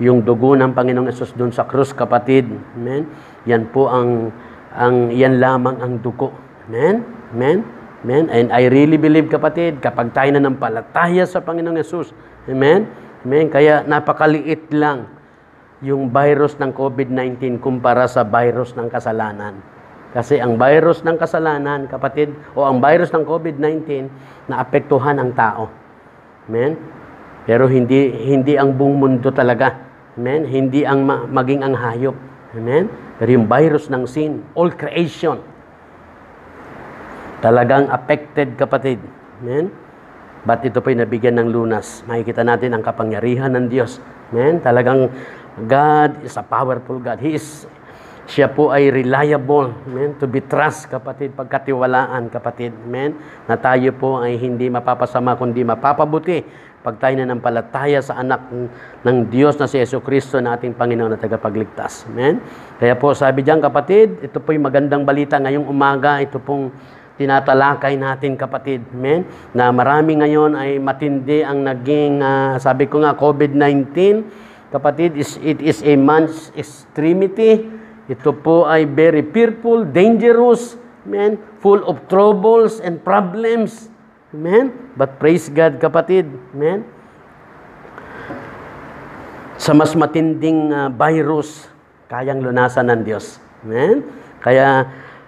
yung dugo ng Panginoong Jesus doon sa krus kapatid. Amen? Yan po ang, ang yan lamang ang dugo. Amen? Amen? Amen? And I really believe, kapatid, kapag tayo na ng palataya sa Panginoong Yesus, Amen? Amen? Kaya napakaliit lang yung virus ng COVID-19 kumpara sa virus ng kasalanan. Kasi ang virus ng kasalanan, kapatid, o ang virus ng COVID-19, naapektuhan ang tao. Amen? Pero hindi hindi ang buong mundo talaga. Amen? Hindi ang ma- maging ang hayop. Amen? Pero yung virus ng sin, all creation, Talagang affected kapatid. Amen? Ba't ito po'y nabigyan ng lunas. Makikita natin ang kapangyarihan ng Diyos. Amen? Talagang God is a powerful God. He is, siya po ay reliable. Amen? To be trust kapatid, pagkatiwalaan kapatid. Amen? Na tayo po ay hindi mapapasama kundi mapapabuti pag tayo na nanampalataya sa anak ng Diyos na si Yeso Kristo na ating Panginoon na tagapagligtas. Amen? Kaya po sabi diyan kapatid, ito po yung magandang balita ngayong umaga. Ito pong tinatalakay natin kapatid. Amen? Na marami ngayon ay matindi ang naging, uh, sabi ko nga, COVID-19. Kapatid, is, it is a man's extremity. Ito po ay very fearful, dangerous, amen? full of troubles and problems. Amen? But praise God, kapatid. Amen? Sa mas matinding uh, virus, kayang lunasan ng Diyos. Amen? Kaya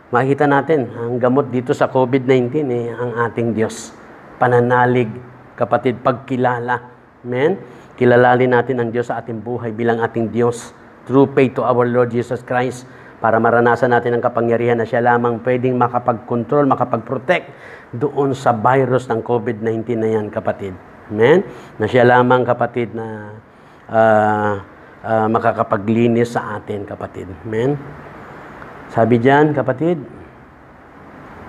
Makita natin, ang gamot dito sa COVID-19 eh, ang ating Diyos. Pananalig, kapatid, pagkilala. Amen? Kilalalin natin ang Diyos sa ating buhay bilang ating Diyos. True faith to our Lord Jesus Christ para maranasan natin ang kapangyarihan na siya lamang pwedeng makapag-control, makapag-protect doon sa virus ng COVID-19 na yan, kapatid. Amen? Na siya lamang, kapatid, na uh, uh, makakapaglinis sa atin, kapatid. Amen? Sabi diyan, kapatid,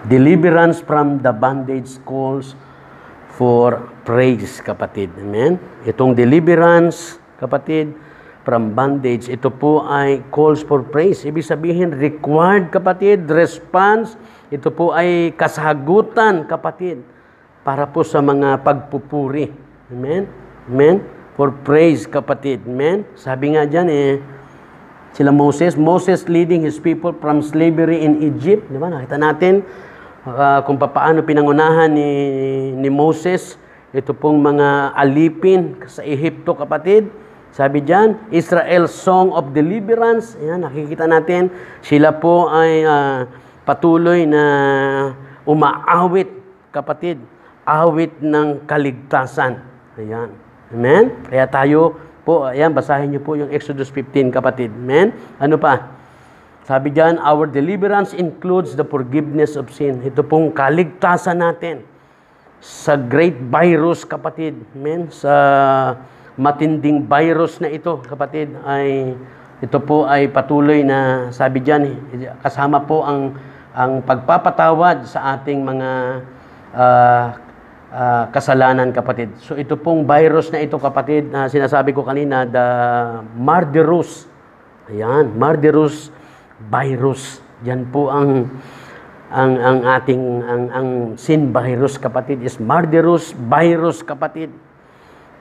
deliverance from the bondage calls for praise, kapatid. Amen? Itong deliverance, kapatid, from bondage, ito po ay calls for praise. Ibig sabihin, required, kapatid, response. Ito po ay kasagutan, kapatid, para po sa mga pagpupuri. Amen? Amen? For praise, kapatid. Amen? Sabi nga dyan eh, sila Moses. Moses leading his people from slavery in Egypt. Di ba? Nakita natin uh, kung paano pinangunahan ni, ni Moses ito pong mga alipin sa Ehipto kapatid. Sabi diyan, Israel Song of Deliverance. Ayan, nakikita natin sila po ay uh, patuloy na umaawit kapatid, awit ng kaligtasan. Ayan. Amen? Kaya tayo po, ayan, basahin niyo po yung Exodus 15, kapatid. Amen? Ano pa? Sabi diyan, our deliverance includes the forgiveness of sin. Ito pong kaligtasan natin sa great virus, kapatid. Amen? Sa matinding virus na ito, kapatid, ay ito po ay patuloy na sabi diyan, kasama po ang ang pagpapatawad sa ating mga uh, uh, kasalanan kapatid. So ito pong virus na ito kapatid na sinasabi ko kanina, the Mardirus. Ayan, Mardirus virus. Yan po ang ang ang ating ang ang sin virus kapatid is Mardirus virus kapatid.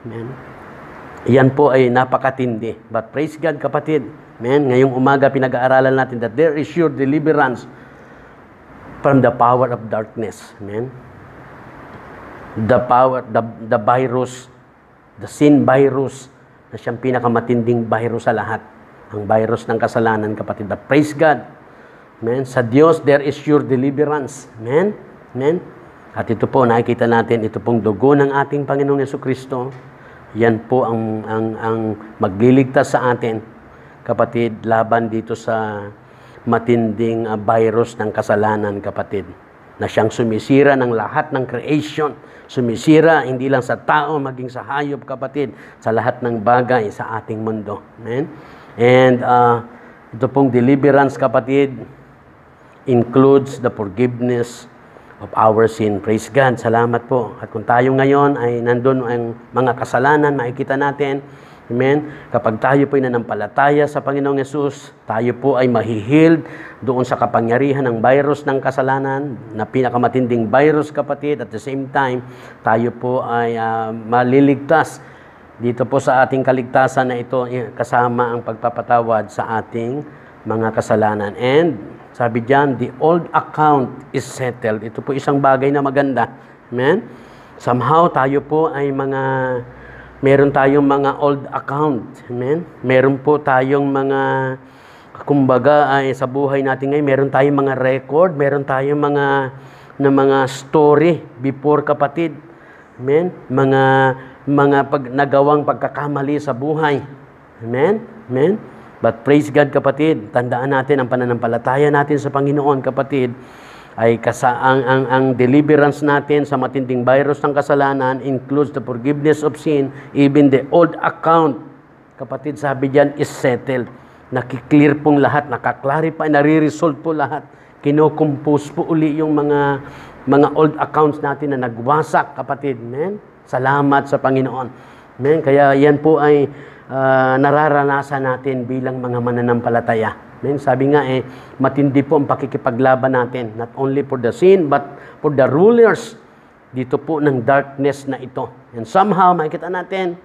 Amen. Yan po ay napakatindi. But praise God kapatid. Amen. Ngayong umaga pinag-aaralan natin that there is sure deliverance from the power of darkness. Amen the power the, the virus the sin virus na siyang pinakamatinding virus sa lahat ang virus ng kasalanan kapatid but praise God amen sa Diyos there is your deliverance amen amen at ito po nakikita natin ito pong dugo ng ating Panginoong Yesu Kristo yan po ang ang ang magliligtas sa atin kapatid laban dito sa matinding uh, virus ng kasalanan kapatid na siyang sumisira ng lahat ng creation. Sumisira hindi lang sa tao, maging sa hayop, kapatid, sa lahat ng bagay sa ating mundo. Amen? And uh, ito pong deliverance, kapatid, includes the forgiveness of our sin. Praise God. Salamat po. At kung tayo ngayon ay nandun ang mga kasalanan, makikita natin, Amen? Kapag tayo po ay nanampalataya sa Panginoong Yesus, tayo po ay mahihild doon sa kapangyarihan ng virus ng kasalanan, na pinakamatinding virus kapatid. At the same time, tayo po ay uh, maliligtas dito po sa ating kaligtasan na ito eh, kasama ang pagpapatawad sa ating mga kasalanan. And sabi diyan, the old account is settled. Ito po isang bagay na maganda. Amen? Somehow tayo po ay mga Meron tayong mga old account. Amen? Meron po tayong mga, kumbaga, ay, ah, eh, sa buhay natin ngayon, meron tayong mga record, meron tayong mga, na mga story before kapatid. Amen? Mga, mga pag, nagawang pagkakamali sa buhay. Amen? Amen? But praise God kapatid, tandaan natin ang pananampalataya natin sa Panginoon kapatid ay kasa ang, ang, ang deliverance natin sa matinding virus ng kasalanan includes the forgiveness of sin, even the old account. Kapatid, sabi diyan is settled. Nakiklear pong lahat, nakaklarify, nare-resolve po lahat. Kinokompose po uli yung mga mga old accounts natin na nagwasak, kapatid. Amen? Salamat sa Panginoon. Amen? Kaya yan po ay uh, nararanasan natin bilang mga mananampalataya. Ayan, sabi nga eh, matindi po ang pakikipaglaban natin. Not only for the sin, but for the rulers dito po ng darkness na ito. And somehow, makikita natin,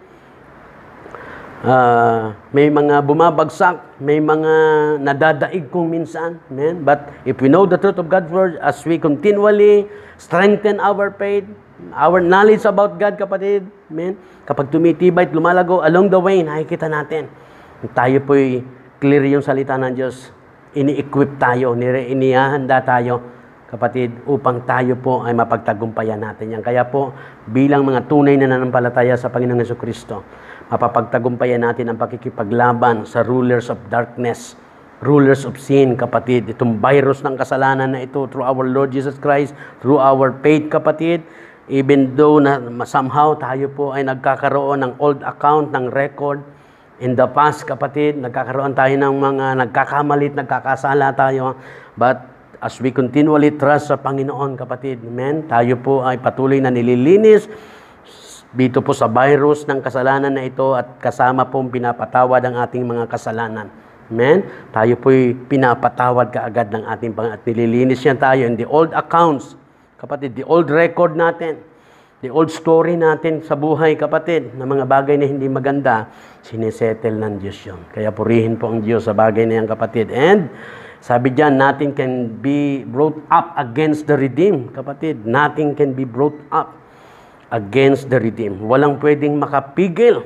uh, may mga bumabagsak, may mga nadadaig kung minsan. Amen? But if we know the truth of God's Word, as we continually strengthen our faith, our knowledge about God, kapatid, amen? kapag tumitibay at lumalago along the way, nakikita natin, tayo po'y clear yung salita ng Diyos. Ini-equip tayo, inihahanda tayo, kapatid, upang tayo po ay mapagtagumpayan natin yan. Kaya po, bilang mga tunay na nanampalataya sa Panginoong Yeso Kristo, mapapagtagumpayan natin ang pakikipaglaban sa rulers of darkness, rulers of sin, kapatid. Itong virus ng kasalanan na ito through our Lord Jesus Christ, through our faith, kapatid. Even though na somehow tayo po ay nagkakaroon ng old account, ng record, In the past, kapatid, nagkakaroon tayo ng mga nagkakamalit, nagkakasala tayo. But as we continually trust sa Panginoon, kapatid, amen, tayo po ay patuloy na nililinis dito po sa virus ng kasalanan na ito at kasama pong pinapatawad ang ating mga kasalanan. Amen? Tayo po'y pinapatawad kaagad ng ating pang at nililinis yan tayo in the old accounts. Kapatid, the old record natin. The old story natin sa buhay, kapatid, na mga bagay na hindi maganda, sinesettle ng Diyos yun. Kaya purihin po ang Diyos sa bagay na yan, kapatid. And, sabi diyan, nothing can be brought up against the redeemed, kapatid. Nothing can be brought up against the redeemed. Walang pwedeng makapigil,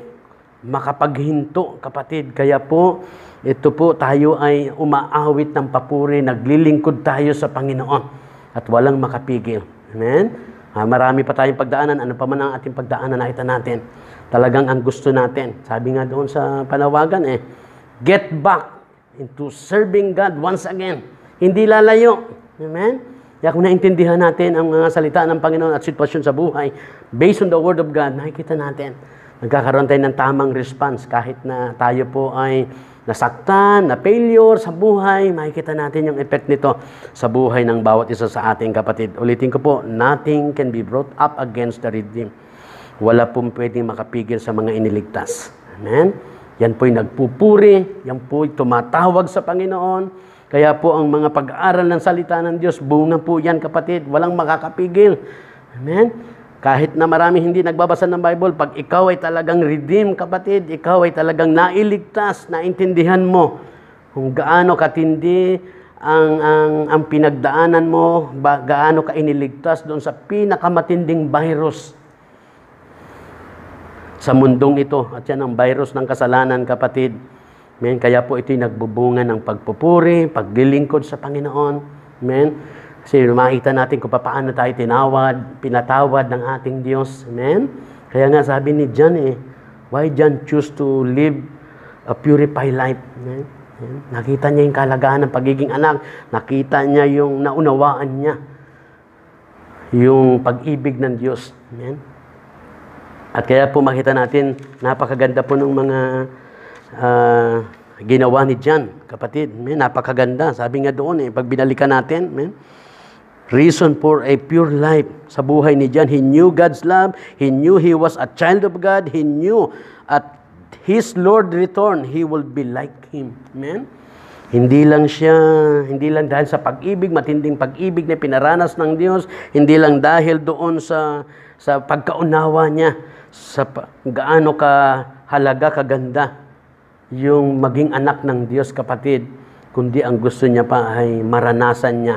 makapaghinto, kapatid. Kaya po, ito po, tayo ay umaawit ng papuri, naglilingkod tayo sa Panginoon at walang makapigil. Amen? Ha, marami pa tayong pagdaanan. Ano pa man ang ating pagdaanan, nakita natin. Talagang ang gusto natin. Sabi nga doon sa panawagan eh, get back into serving God once again. Hindi lalayo. Amen? Kaya kung naintindihan natin ang mga salita ng Panginoon at sitwasyon sa buhay, based on the Word of God, nakikita natin. Nagkakaroon tayo ng tamang response kahit na tayo po ay nasaktan, na failure sa buhay, makikita natin yung effect nito sa buhay ng bawat isa sa ating kapatid. Ulitin ko po, nothing can be brought up against the redeemed. Wala pong pwedeng makapigil sa mga iniligtas. Amen? Yan po'y nagpupuri, yan po'y tumatawag sa Panginoon. Kaya po ang mga pag-aaral ng salita ng Diyos, bunga po yan kapatid, walang makakapigil. Amen? Kahit na marami hindi nagbabasa ng Bible, pag ikaw ay talagang redeem, kapatid, ikaw ay talagang nailigtas, naintindihan mo kung gaano katindi ang, ang, ang pinagdaanan mo, ba, gaano ka iniligtas doon sa pinakamatinding virus sa mundong ito. At yan ang virus ng kasalanan, kapatid. Amen. Kaya po ito'y nagbubunga ng pagpupuri, paglilingkod sa Panginoon. Amen. Kasi makita natin kung paano tayo tinawad, pinatawad ng ating Diyos. Amen? Kaya nga sabi ni John eh, why John choose to live a purified life? Amen? Amen? Nakita niya yung kalagahan ng pagiging anak. Nakita niya yung naunawaan niya. Yung pag-ibig ng Diyos. Amen? At kaya po makita natin, napakaganda po ng mga uh, ginawa ni John, kapatid. Amen? Napakaganda. Sabi nga doon eh, pag binalikan natin, amen? reason for a pure life. Sa buhay ni John, he knew God's love. He knew he was a child of God. He knew at his Lord return, he will be like him. Amen? Hindi lang siya, hindi lang dahil sa pag-ibig, matinding pag-ibig na pinaranas ng Diyos, hindi lang dahil doon sa sa pagkaunawa niya sa gaano ka halaga kaganda yung maging anak ng Diyos kapatid kundi ang gusto niya pa ay maranasan niya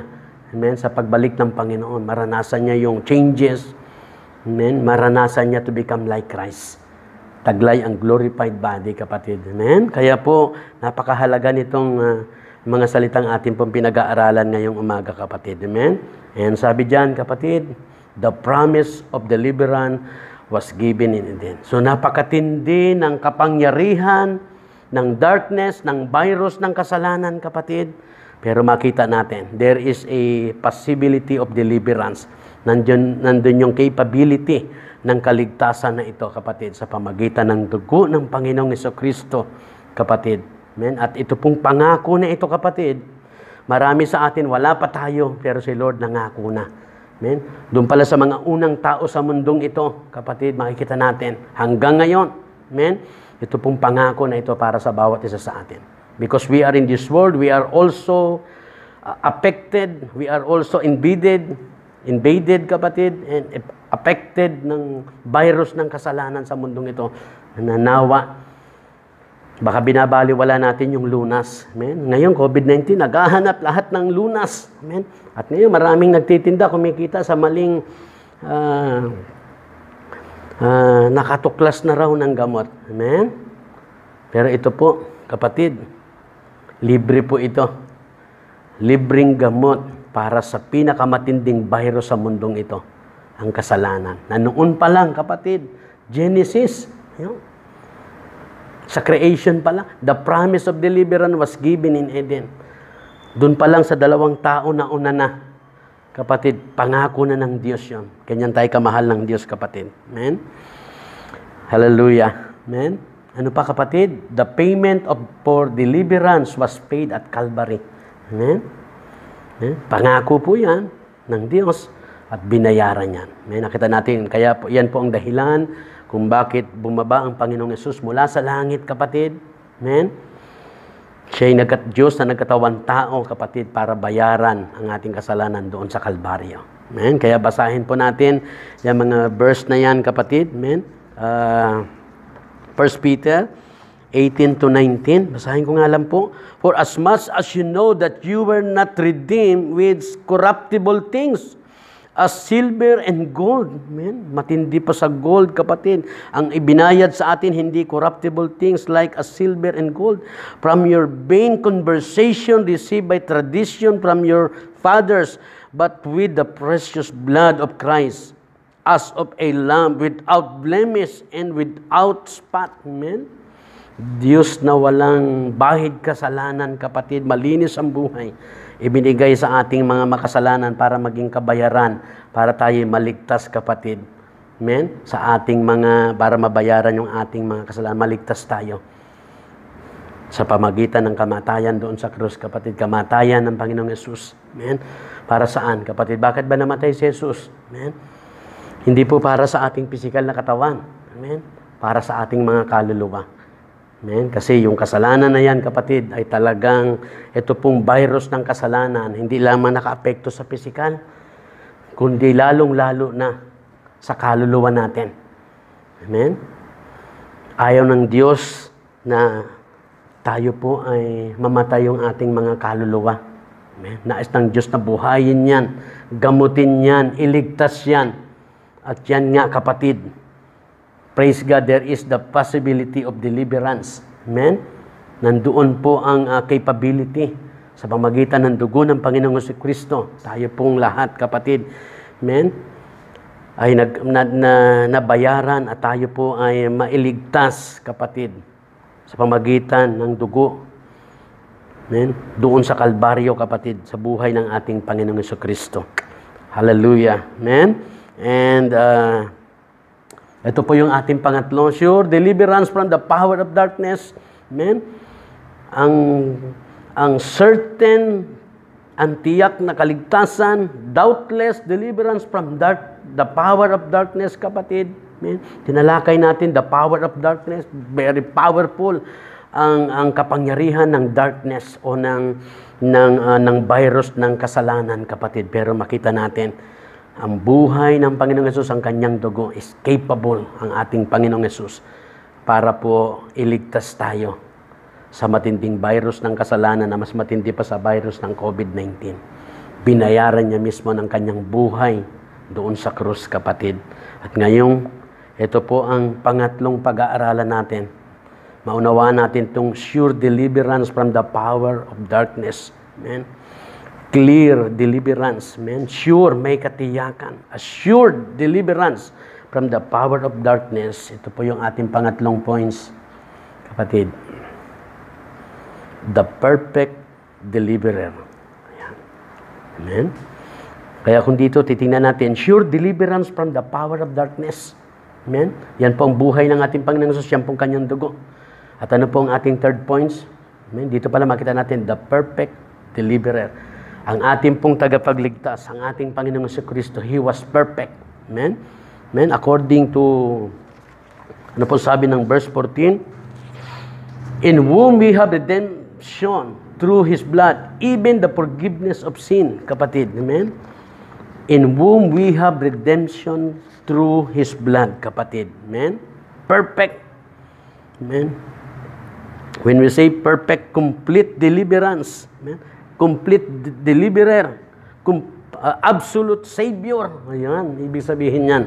Amen? Sa pagbalik ng Panginoon, maranasan niya yung changes. Amen? Maranasan niya to become like Christ. Taglay ang glorified body, kapatid. Amen? Kaya po, napakahalaga nitong uh, mga salitang ating pong pinag-aaralan ngayong umaga, kapatid. Amen? And sabi diyan, kapatid, the promise of deliverance was given in Eden. So napakatindi ng kapangyarihan ng darkness, ng virus ng kasalanan, kapatid. Pero makita natin, there is a possibility of deliverance. Nandun, nandun yung capability ng kaligtasan na ito, kapatid, sa pamagitan ng dugo ng Panginoong Kristo, kapatid. Amen? At ito pong pangako na ito, kapatid, marami sa atin, wala pa tayo, pero si Lord nangako na. Amen? Doon pala sa mga unang tao sa mundong ito, kapatid, makikita natin, hanggang ngayon, amen? ito pong pangako na ito para sa bawat isa sa atin. Because we are in this world, we are also uh, affected, we are also invaded, invaded kapatid, and affected ng virus ng kasalanan sa mundong ito. Nanawa. Baka binabaliwala natin yung lunas. Amen? Ngayon, COVID-19, naghahanap lahat ng lunas. Amen? At ngayon, maraming nagtitinda, kumikita sa maling uh, uh, nakatuklas na raw ng gamot. Amen? Pero ito po, kapatid, Libre po ito. Libreng gamot para sa pinakamatinding bayro sa mundong ito, ang kasalanan. Na noon pa lang, kapatid, Genesis, yun, sa creation pa lang, the promise of deliverance was given in Eden. Doon pa lang sa dalawang tao na una na, kapatid, pangako na ng Diyos yon. Ganyan tayo kamahal ng Diyos, kapatid. Amen? Hallelujah. Amen? Ano pa kapatid? The payment of for deliverance was paid at Calvary. Amen? Amen? Pangako po yan ng Diyos at binayaran yan. Amen? Nakita natin, kaya po, yan po ang dahilan kung bakit bumaba ang Panginoong Yesus mula sa langit, kapatid. Amen? Siya'y nagkat Diyos na nagkatawan tao, kapatid, para bayaran ang ating kasalanan doon sa Kalbaryo. Amen? Kaya basahin po natin yung mga verse na yan, kapatid. Amen? Uh, 1 Peter 18 to 19. Basahin ko nga lang po. For as much as you know that you were not redeemed with corruptible things, as silver and gold. Amen. Matindi pa sa gold, kapatid. Ang ibinayad sa atin, hindi corruptible things like as silver and gold. From your vain conversation received by tradition from your fathers, but with the precious blood of Christ, as of a lamb without blemish and without spot. men. Diyos na walang bahid kasalanan, kapatid. Malinis ang buhay. Ibinigay sa ating mga makasalanan para maging kabayaran, para tayo maligtas, kapatid. Amen? Sa ating mga, para mabayaran yung ating mga kasalanan, maligtas tayo. Sa pamagitan ng kamatayan doon sa krus, kapatid, kamatayan ng Panginoong Yesus. Amen? Para saan, kapatid? Bakit ba namatay si Yesus? Amen? Hindi po para sa ating physical na katawan. Amen? Para sa ating mga kaluluwa. Amen? Kasi yung kasalanan na yan, kapatid, ay talagang ito pong virus ng kasalanan, hindi lamang nakaapekto sa physical, kundi lalong-lalo na sa kaluluwa natin. Amen? Ayaw ng Diyos na tayo po ay mamatay yung ating mga kaluluwa. Amen? Nais ng Diyos na buhayin yan, gamutin yan, iligtas yan at yan nga kapatid, praise God, there is the possibility of deliverance. Amen? Nandoon po ang uh, capability sa pamagitan ng dugo ng Panginoong si Kristo. Tayo pong lahat kapatid. Amen? Ay nag, na, na, nabayaran at tayo po ay mailigtas kapatid sa pamagitan ng dugo Amen? Doon sa Kalbaryo, kapatid, sa buhay ng ating Panginoong Kristo. Hallelujah. Amen? And uh, ito po yung ating pangatlo. Sure, deliverance from the power of darkness. Amen? Ang, ang certain, antiyak na kaligtasan, doubtless deliverance from dark, the power of darkness, kapatid. Amen? Tinalakay natin the power of darkness. Very powerful ang ang kapangyarihan ng darkness o ng ng uh, ng virus ng kasalanan kapatid pero makita natin ang buhay ng Panginoong Yesus, ang kanyang dugo is capable ang ating Panginoong Yesus para po iligtas tayo sa matinding virus ng kasalanan na mas matindi pa sa virus ng COVID-19. Binayaran niya mismo ng kanyang buhay doon sa krus, kapatid. At ngayong, ito po ang pangatlong pag-aaralan natin. Maunawa natin itong sure deliverance from the power of darkness. Amen clear deliverance, men sure may katiyakan, assured deliverance from the power of darkness. Ito po yung ating pangatlong points, kapatid. The perfect deliverer. Amen? Kaya kung dito, titingnan natin, sure deliverance from the power of darkness. Amen? Yan po ang buhay ng ating Panginoon Jesus, yan pong kanyang dugo. At ano po ang ating third points? Amen? Dito pala makita natin, the perfect deliverer ang ating pong tagapagligtas, ang ating Panginoong si Kristo, He was perfect. Amen? Amen? According to, ano po sabi ng verse 14? In whom we have redemption through His blood, even the forgiveness of sin, kapatid. Amen? In whom we have redemption through His blood, kapatid. Amen? Perfect. Amen? When we say perfect, complete deliverance. Amen? complete deliverer, com, ah, absolute savior. Ayan, ibig sabihin yan.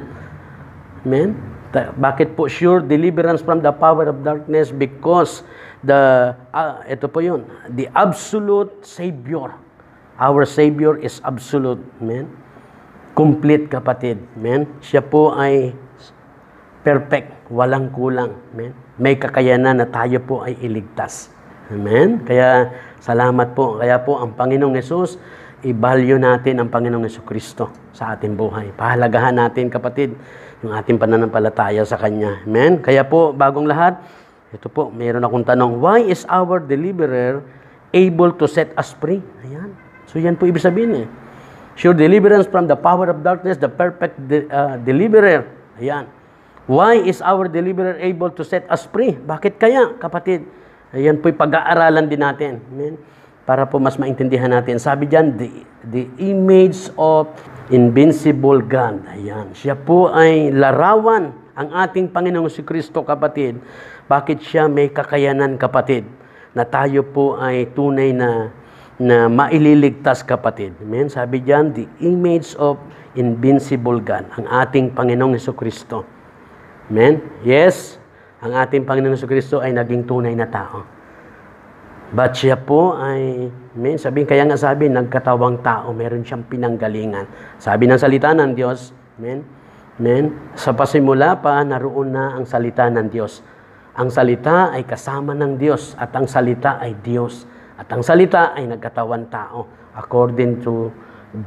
Amen? bakit po sure deliverance from the power of darkness? Because the, uh, ito po yun, the absolute savior. Our savior is absolute. Amen? Complete kapatid. Amen? Siya po ay perfect, walang kulang. Amen? May kakayanan na tayo po ay iligtas. Amen? Kaya Salamat po. Kaya po ang Panginoong Yesus, i-value natin ang Panginoong Yeso Kristo sa ating buhay. Pahalagahan natin kapatid yung ating pananampalataya sa Kanya. Amen? Kaya po, bagong lahat, ito po, mayroon akong tanong, why is our deliverer able to set us free? Ayan. So yan po ibig sabihin eh. Sure deliverance from the power of darkness, the perfect de- uh, deliverer. Ayan. Why is our deliverer able to set us free? Bakit kaya, kapatid? Ayan po'y pag-aaralan din natin. Amen? Para po mas maintindihan natin. Sabi diyan, the, the image of invincible God. Ayan. Siya po ay larawan ang ating Panginoong si Kristo kapatid. Bakit siya may kakayanan kapatid? Na tayo po ay tunay na na maililigtas kapatid. Amen? Sabi diyan, the image of invincible God, ang ating Panginoong Heso Kristo. Amen? Yes? ang ating Panginoon sa Kristo ay naging tunay na tao. But siya po ay, may sabihin, kaya nga sabi, nagkatawang tao, meron siyang pinanggalingan. Sabi ng salita ng Diyos, amen, amen, sa pasimula pa, naroon na ang salita ng Diyos. Ang salita ay kasama ng Diyos at ang salita ay Diyos. At ang salita ay nagkatawang tao according to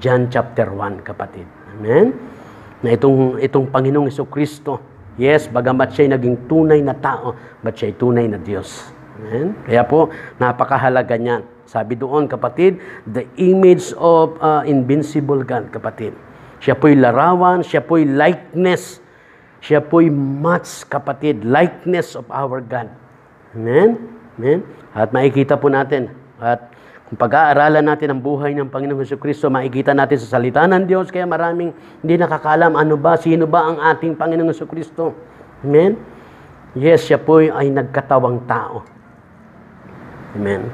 John chapter 1, kapatid. Amen? Na itong, itong Panginoong Iso Kristo Yes, bagamat siya'y naging tunay na tao, but siya'y tunay na Diyos. Amen? Kaya po, napakahalaga niyan. Sabi doon, kapatid, the image of uh, invincible God, kapatid. Siya po'y larawan, siya po'y likeness. Siya po'y match, kapatid, likeness of our God. Amen? Amen? At makikita po natin, at kung pag-aaralan natin ang buhay ng Panginoong Heso Kristo, makikita natin sa salita ng Diyos, kaya maraming hindi nakakalam ano ba, sino ba ang ating Panginoong Heso Kristo. Amen? Yes, siya po ay nagkatawang tao. Amen?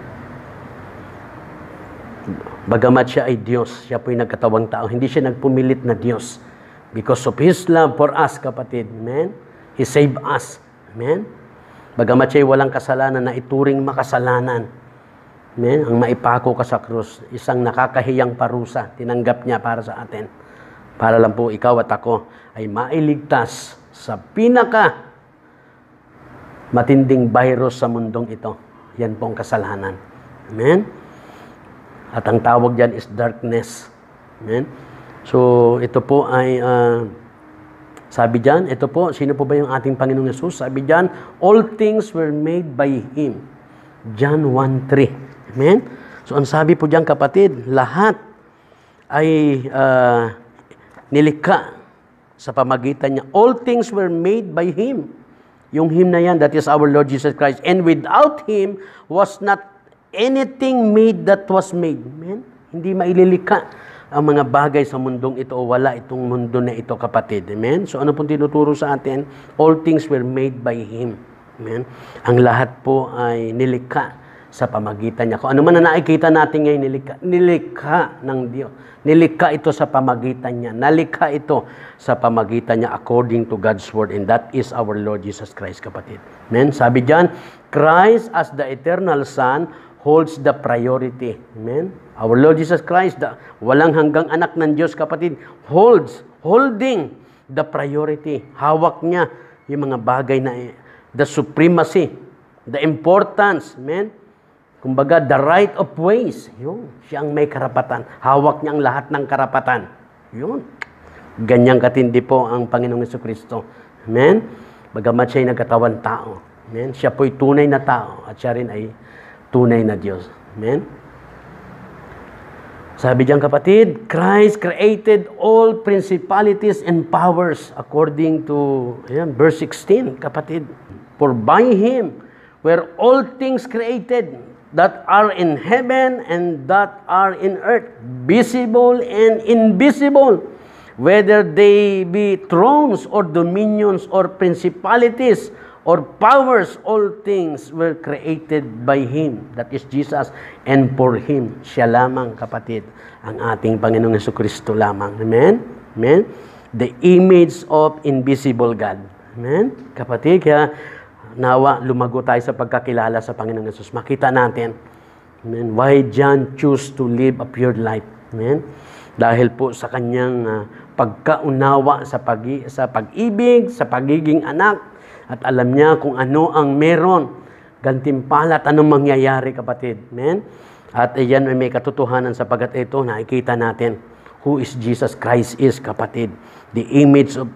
Bagamat siya ay Diyos, siya po ay nagkatawang tao. Hindi siya nagpumilit na Diyos. Because of His love for us, kapatid. Amen? He saved us. Amen? Bagamat siya ay walang kasalanan na ituring makasalanan. Amen? Ang maipako ka sa krus, isang nakakahiyang parusa, tinanggap niya para sa atin. Para lang po ikaw at ako ay mailigtas sa pinaka matinding virus sa mundong ito. Yan po ang kasalanan. Amen? At ang tawag dyan is darkness. Amen? So, ito po ay, uh, sabi dyan, ito po, sino po ba yung ating Panginoong Yesus? Sabi dyan, all things were made by Him. John 1.3 Amen? So ang sabi po diyan kapatid, lahat ay uh, nilikha sa pamagitan niya. All things were made by Him. Yung Him na yan, that is our Lord Jesus Christ. And without Him was not anything made that was made. Amen? Hindi maililika ang mga bagay sa mundong ito o wala itong mundo na ito kapatid. Amen? So ano pong tinuturo sa atin? All things were made by Him. Amen? Ang lahat po ay nilikha sa pamagitan niya. Kung ano man na nakikita natin ngayon, nilikha, nilikha ng Diyos. Nilikha ito sa pamagitan niya. Nalikha ito sa pamagitan niya according to God's Word. And that is our Lord Jesus Christ, kapatid. Amen? Sabi diyan, Christ as the eternal Son holds the priority. Amen? Our Lord Jesus Christ, the walang hanggang anak ng Diyos, kapatid, holds, holding the priority. Hawak niya yung mga bagay na the supremacy, the importance. Amen? Kumbaga, the right of ways. Yun. Siya ang may karapatan. Hawak niya ang lahat ng karapatan. Yun. Ganyang katindi po ang Panginoong Yeso Kristo. Amen? Bagamat siya'y nagkatawan tao. Amen? Siya po ay tunay na tao at siya rin ay tunay na Diyos. Amen? Sabi diyan kapatid, Christ created all principalities and powers according to ayan, verse 16, kapatid. For by Him were all things created that are in heaven and that are in earth, visible and invisible, whether they be thrones or dominions or principalities or powers, all things were created by Him. That is Jesus. And for Him, siya lamang, kapatid, ang ating Panginoong Yeso Kristo lamang. Amen? Amen? The image of invisible God. Amen? Kapatid, kaya Nawa, lumago tayo sa pagkakilala sa Panginoong Yesus. Makita natin, amen, why John choose to live a pure life. Amen? Dahil po sa kanyang uh, pagkaunawa sa, pag sa pag-ibig, sa pagiging anak, at alam niya kung ano ang meron. Gantimpala at anong mangyayari, kapatid. Amen? At iyan ay may katotohanan sapagat ito, nakikita natin who is Jesus Christ is, kapatid. The image of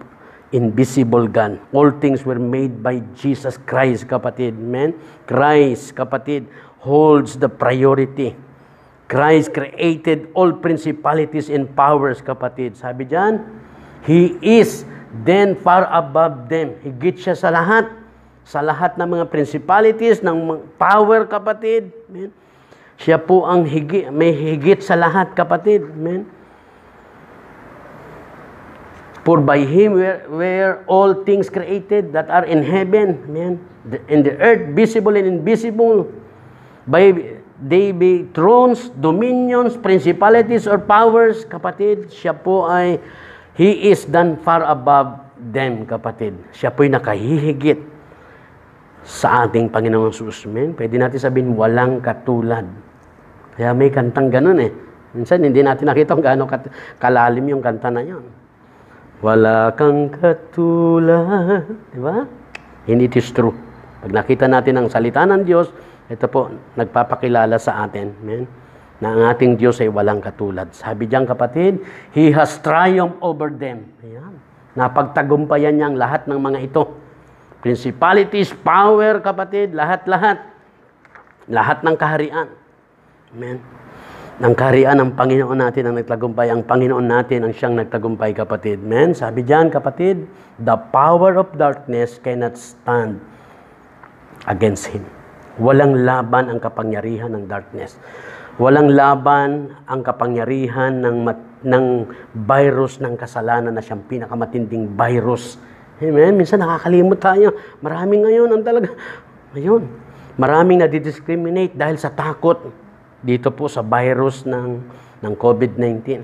invisible God. All things were made by Jesus Christ, kapatid. Amen? Christ, kapatid, holds the priority. Christ created all principalities and powers, kapatid. Sabi dyan, He is then far above them. Higit siya sa lahat. Sa lahat ng mga principalities, ng power, kapatid. Amen? Siya po ang higi, may higit sa lahat, kapatid. Amen? For by Him were, were all things created that are in heaven, amen, in the earth, visible and invisible, by they be thrones, dominions, principalities, or powers, kapatid, siya po ay, He is done far above them, kapatid. Siya po ay nakahihigit sa ating Panginoong Jesus, amen. Pwede natin sabihin, walang katulad. Kaya may kantang ganun eh. Minsan, hindi natin nakita kung gaano kalalim yung kanta na yun. Wala kang katulad. Di And it is true. Pag nakita natin ang salita ng Diyos, ito po, nagpapakilala sa atin. Amen? Na ang ating Diyos ay walang katulad. Sabi diyan kapatid, He has triumphed over them. Ayan. Napagtagumpayan niya ang lahat ng mga ito. Principalities, power, kapatid, lahat-lahat. Lahat ng kaharian. Amen? ng karian ng Panginoon natin ang nagtagumpay. Ang Panginoon natin ang siyang nagtagumpay, kapatid. Men, sabi diyan, kapatid, the power of darkness cannot stand against Him. Walang laban ang kapangyarihan ng darkness. Walang laban ang kapangyarihan ng, mat, ng virus ng kasalanan na siyang pinakamatinding virus. Amen? Minsan nakakalimot tayo. Maraming ngayon ang talaga, ngayon, maraming nadidiscriminate dahil sa takot dito po sa virus ng ng COVID-19.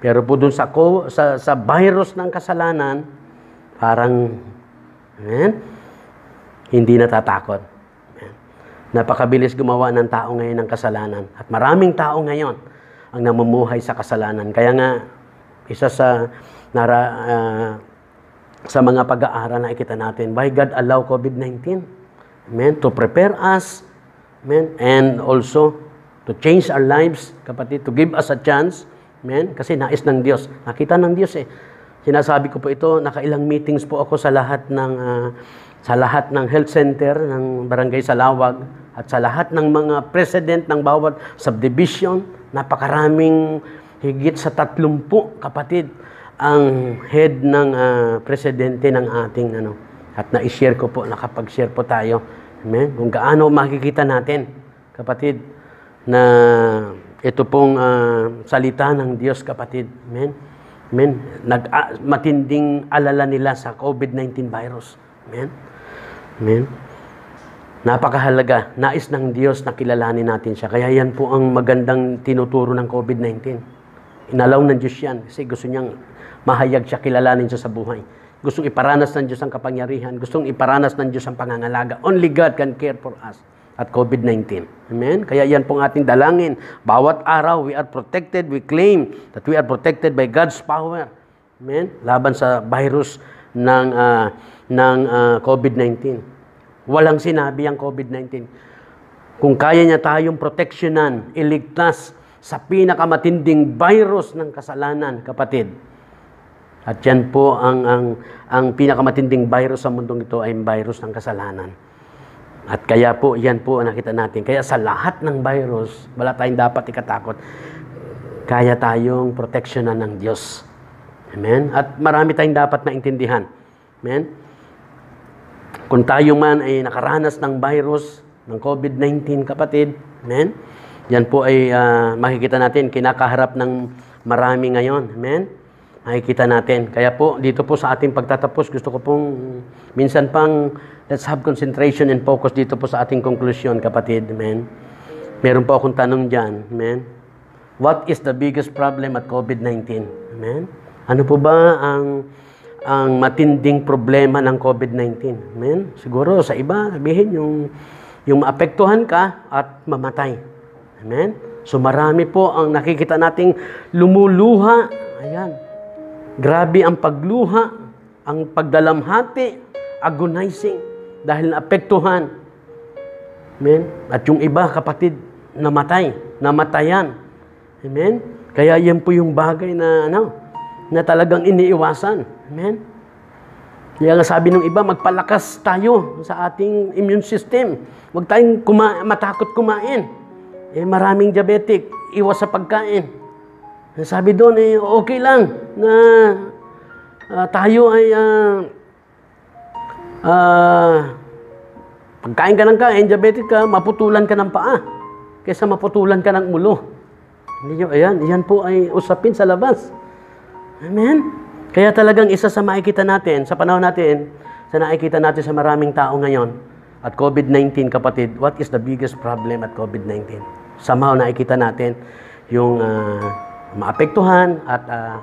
Pero po doon sa sa sa virus ng kasalanan, parang amen, hindi natatakot. Amen. Napakabilis gumawa ng tao ngayon ng kasalanan at maraming tao ngayon ang namumuhay sa kasalanan. Kaya nga isa sa nara uh, sa mga pag-aaral na ikita natin, by God allow COVID-19 amen to prepare us amen and also to change our lives, kapatid, to give us a chance. Amen? Kasi nais ng Diyos. Nakita ng Diyos eh. Sinasabi ko po ito, nakailang meetings po ako sa lahat ng uh, sa lahat ng health center ng Barangay Salawag at sa lahat ng mga president ng bawat subdivision, napakaraming higit sa 30 kapatid ang head ng uh, presidente ng ating ano at na-share ko po, nakapag-share po tayo. Amen. Kung gaano makikita natin, kapatid, na ito pong uh, salita ng Diyos kapatid. Amen. Amen. Nag uh, matinding alala nila sa COVID-19 virus. Amen. Amen. Napakahalaga. Nais ng Diyos na kilalanin natin siya. Kaya yan po ang magandang tinuturo ng COVID-19. Inalaw ng Diyos yan kasi gusto niyang mahayag siya, kilalanin siya sa buhay. Gustong iparanas ng Diyos ang kapangyarihan. Gustong iparanas ng Diyos ang pangangalaga. Only God can care for us at COVID-19. Amen? Kaya yan pong ating dalangin. Bawat araw, we are protected. We claim that we are protected by God's power. Amen? Laban sa virus ng, uh, ng uh, ah, COVID-19. Walang sinabi ang COVID-19. Kung kaya niya tayong proteksyonan, iligtas sa pinakamatinding virus ng kasalanan, kapatid. At yan po ang, ang, ang pinakamatinding virus sa mundong ito ay virus ng kasalanan. At kaya po, yan po ang nakita natin. Kaya sa lahat ng virus, wala tayong dapat ikatakot. Kaya tayong proteksyonan ng Diyos. Amen? At marami tayong dapat maintindihan. Amen? Kung tayo man ay nakaranas ng virus, ng COVID-19, kapatid, amen? Yan po ay uh, makikita natin, kinakaharap ng marami ngayon. Amen? nakikita natin. Kaya po, dito po sa ating pagtatapos, gusto ko pong minsan pang let's have concentration and focus dito po sa ating conclusion, kapatid. Amen. Meron po akong tanong dyan. Amen. What is the biggest problem at COVID-19? Amen. Ano po ba ang ang matinding problema ng COVID-19? Amen. Siguro sa iba, sabihin yung yung maapektuhan ka at mamatay. Amen. So marami po ang nakikita nating lumuluha. Ayan, Grabe ang pagluha, ang pagdalamhati, agonizing dahil naapektuhan. Amen? At yung iba, kapatid, namatay, namatayan. Amen? Kaya yan po yung bagay na ano, na talagang iniiwasan. Amen? Kaya nga sabi ng iba, magpalakas tayo sa ating immune system. Huwag tayong kuma- matakot kumain. Eh, maraming diabetic, iwas sa pagkain. Sabi doon, eh, okay lang na uh, tayo ay uh, uh, pagkain ka ng kain, diabetic ka, maputulan ka ng paa kaysa maputulan ka ng ulo. Hindi ayan, iyan po ay usapin sa labas. Amen? Kaya talagang isa sa makikita natin, sa panahon natin, sa nakikita natin sa maraming tao ngayon, at COVID-19 kapatid, what is the biggest problem at COVID-19? Somehow nakikita natin yung uh, maapektuhan at uh,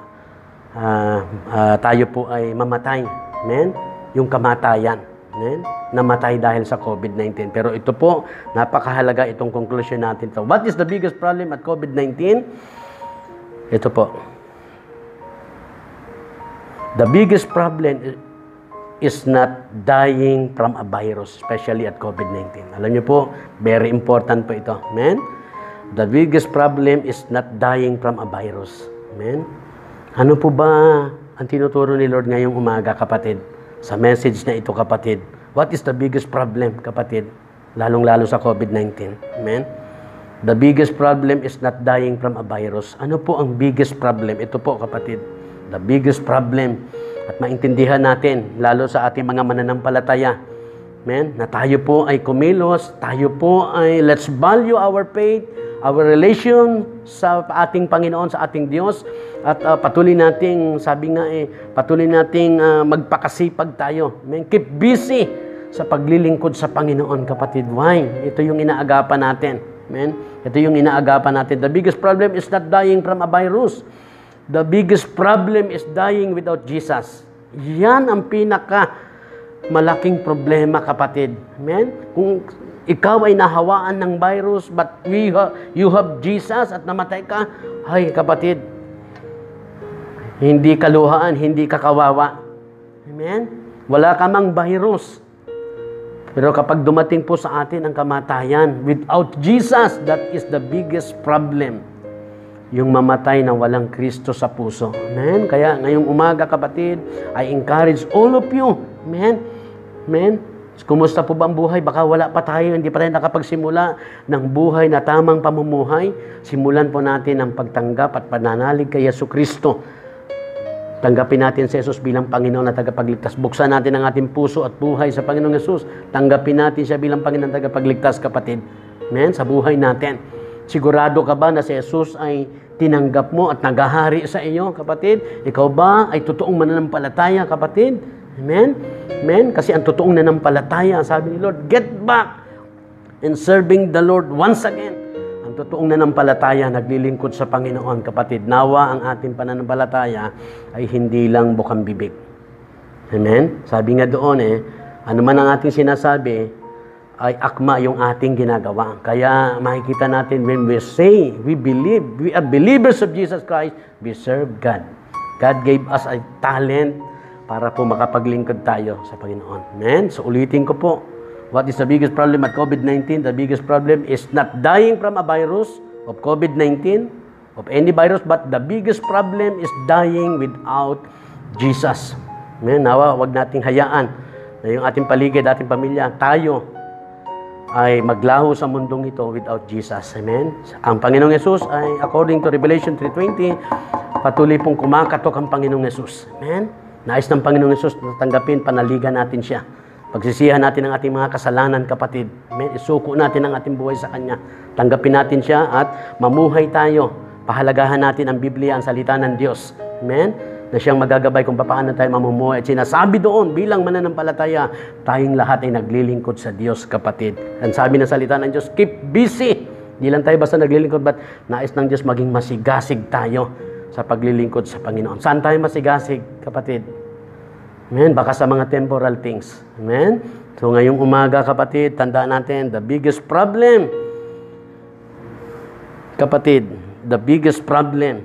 uh, uh, tayo po ay mamatay. Amen? Yung kamatayan. Amen? Namatay dahil sa COVID-19. Pero ito po, napakahalaga itong conclusion natin. So, what is the biggest problem at COVID-19? Ito po. The biggest problem is not dying from a virus, especially at COVID-19. Alam niyo po, very important po ito. Amen? The biggest problem is not dying from a virus. Amen? Ano po ba ang tinuturo ni Lord ngayong umaga, kapatid? Sa message na ito, kapatid. What is the biggest problem, kapatid? Lalong-lalo sa COVID-19. Amen? The biggest problem is not dying from a virus. Ano po ang biggest problem? Ito po kapatid, the biggest problem. At maintindihan natin, lalo sa ating mga mananampalataya, Amen? na tayo po ay kumilos, tayo po ay let's value our faith, our relation sa ating Panginoon, sa ating Diyos. At uh, patuloy nating, sabi nga eh, patuloy nating uh, magpakasipag tayo. Amen. Keep busy sa paglilingkod sa Panginoon, kapatid. Why? Ito yung inaagapan natin. Amen? Ito yung inaagapan natin. The biggest problem is not dying from a virus. The biggest problem is dying without Jesus. Yan ang pinaka malaking problema, kapatid. Amen? Kung ikaw ay nahawaan ng virus but we ha, you have Jesus at namatay ka, ay kapatid, hindi kaluhaan, hindi kakawawa. Amen? Wala ka mang virus. Pero kapag dumating po sa atin ang kamatayan, without Jesus, that is the biggest problem. Yung mamatay na walang Kristo sa puso. Amen? Kaya ngayong umaga, kapatid, I encourage all of you. Amen? Amen? Kumusta po ba ang buhay? Baka wala pa tayo, hindi pa tayo nakapagsimula ng buhay na tamang pamumuhay. Simulan po natin ang pagtanggap at pananalig kay Yesu Kristo. Tanggapin natin si Jesus bilang Panginoon na tagapagligtas. Buksan natin ang ating puso at buhay sa Panginoong Yesus. Tanggapin natin siya bilang Panginoon tagapagligtas, kapatid. Amen? Sa buhay natin. Sigurado ka ba na si Jesus ay tinanggap mo at nagahari sa iyo, kapatid? Ikaw ba ay totoong mananampalataya, kapatid? Amen? Amen? Kasi ang totoong nanampalataya, sabi ni Lord, get back in serving the Lord once again. Ang totoong nanampalataya, naglilingkod sa Panginoon. Kapatid, nawa ang ating pananampalataya ay hindi lang bukang bibig. Amen? Sabi nga doon eh, ano man ang ating sinasabi, ay akma yung ating ginagawa. Kaya makikita natin when we say, we believe, we are believers of Jesus Christ, we serve God. God gave us a talent, para po makapaglingkod tayo sa Panginoon. Amen? So ulitin ko po, what is the biggest problem at COVID-19? The biggest problem is not dying from a virus of COVID-19, of any virus, but the biggest problem is dying without Jesus. Amen? Nawa, wag nating hayaan na yung ating paligid, ating pamilya, tayo ay maglaho sa mundong ito without Jesus. Amen? Ang Panginoong Yesus ay, according to Revelation 3.20, patuloy pong kumakatok ang Panginoong Yesus. Amen? Nais ng Panginoong Isus na tanggapin, panaligan natin siya. Pagsisihan natin ang ating mga kasalanan, kapatid. Isuko natin ang ating buhay sa Kanya. Tanggapin natin siya at mamuhay tayo. Pahalagahan natin ang Biblia, ang salita ng Diyos. Amen na siyang magagabay kung paano tayo mamumuhay. At sinasabi doon, bilang mananampalataya, tayong lahat ay naglilingkod sa Diyos, kapatid. Ang sabi ng salita ng Diyos, keep busy. Hindi lang tayo basta naglilingkod, but nais ng Diyos maging masigasig tayo sa paglilingkod sa Panginoon. Saan tayo masigasig, kapatid? Amen? Baka sa mga temporal things. Amen? So ngayong umaga kapatid, tandaan natin, the biggest problem, kapatid, the biggest problem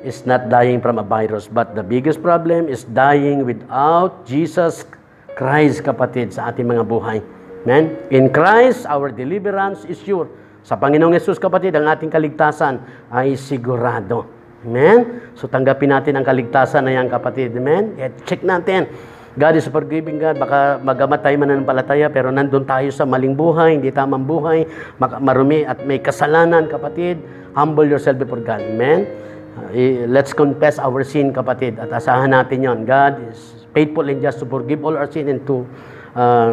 is not dying from a virus, but the biggest problem is dying without Jesus Christ, kapatid, sa ating mga buhay. Amen? In Christ, our deliverance is sure. Sa Panginoong Yesus, kapatid, ang ating kaligtasan ay sigurado. Amen? So tanggapin natin ang kaligtasan na yan kapatid. Amen? Yeah, check natin. God is forgiving God. Baka magamat tayo mananampalataya pero nandun tayo sa maling buhay, hindi tamang buhay, marumi at may kasalanan kapatid. Humble yourself before God. Amen? Uh, let's confess our sin kapatid at asahan natin yon. God is faithful and just to forgive all our sin and to uh,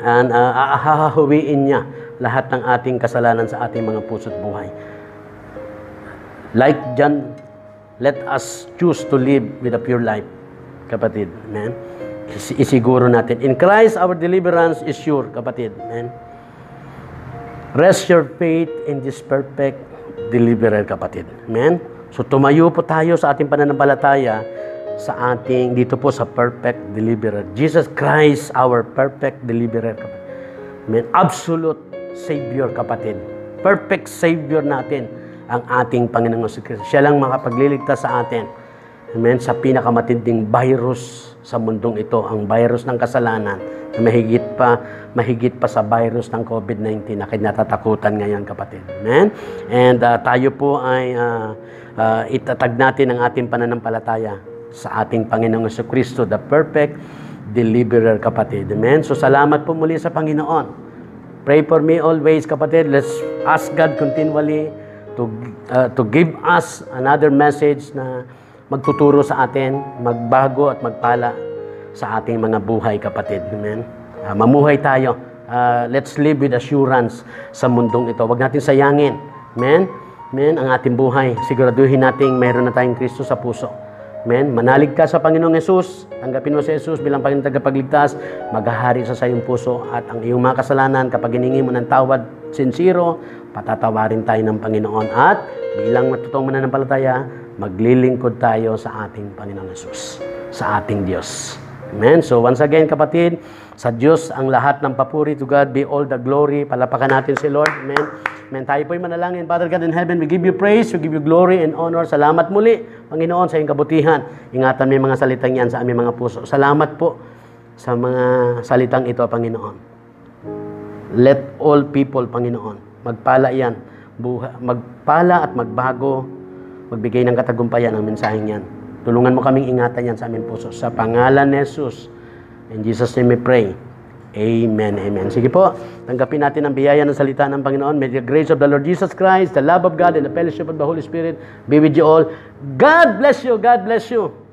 and uh, ahahawiin niya lahat ng ating kasalanan sa ating mga puso't buhay. Like John, let us choose to live with a pure life, kapatid. Amen? Isiguro natin. In Christ, our deliverance is sure, kapatid. Amen? Rest your faith in this perfect deliverer, kapatid. Amen? So, tumayo po tayo sa ating pananampalataya sa ating, dito po sa perfect deliverer. Jesus Christ, our perfect deliverer, kapatid. Amen? Absolute Savior, kapatid. Perfect Savior natin ang ating Panginoong Kristo. Siya lang makapagliligtas sa atin. Amen. Sa pinakamatinding virus sa mundong ito, ang virus ng kasalanan, na mahigit pa, mahigit pa sa virus ng COVID-19 na kinatatakutan ngayon, kapatid. Amen? And uh, tayo po ay uh, uh, itatag natin ang ating pananampalataya sa ating Panginoong Kristo, the perfect deliverer, kapatid. Amen? So, salamat po muli sa Panginoon. Pray for me always, kapatid. Let's ask God continually to, uh, to give us another message na magtuturo sa atin, magbago at magpala sa ating mga buhay, kapatid. Amen? Uh, mamuhay tayo. Uh, let's live with assurance sa mundong ito. Huwag natin sayangin. Amen? Amen? Ang ating buhay. Siguraduhin natin mayroon na tayong Kristo sa puso. Amen? Manalig ka sa Panginoong Yesus. Tanggapin mo si Jesus bilang Panginoon tagapagligtas. Maghahari sa iyong puso at ang iyong mga kasalanan kapag hiningi mo ng tawad sincero patatawarin tayo ng Panginoon at bilang matutong mananampalataya, maglilingkod tayo sa ating Panginoon Jesus, sa ating Diyos. Amen. So once again kapatid, sa Diyos ang lahat ng papuri to God be all the glory. Palapakan natin si Lord. Amen. Amen. Tayo po'y manalangin. Father God in heaven, we give you praise, we give you glory and honor. Salamat muli, Panginoon, sa iyong kabutihan. Ingatan mo yung mga salitang yan sa aming mga puso. Salamat po sa mga salitang ito, Panginoon. Let all people, Panginoon, Magpala yan. Buha, magpala at magbago. Magbigay ng katagumpayan ang mensaheng yan. Tulungan mo kaming ingatan yan sa aming puso. Sa pangalan ni Jesus. In Jesus name we pray. Amen, amen. Sige po, tanggapin natin ang biyaya ng salita ng Panginoon. May the grace of the Lord Jesus Christ, the love of God, and the fellowship of the Holy Spirit be with you all. God bless you, God bless you.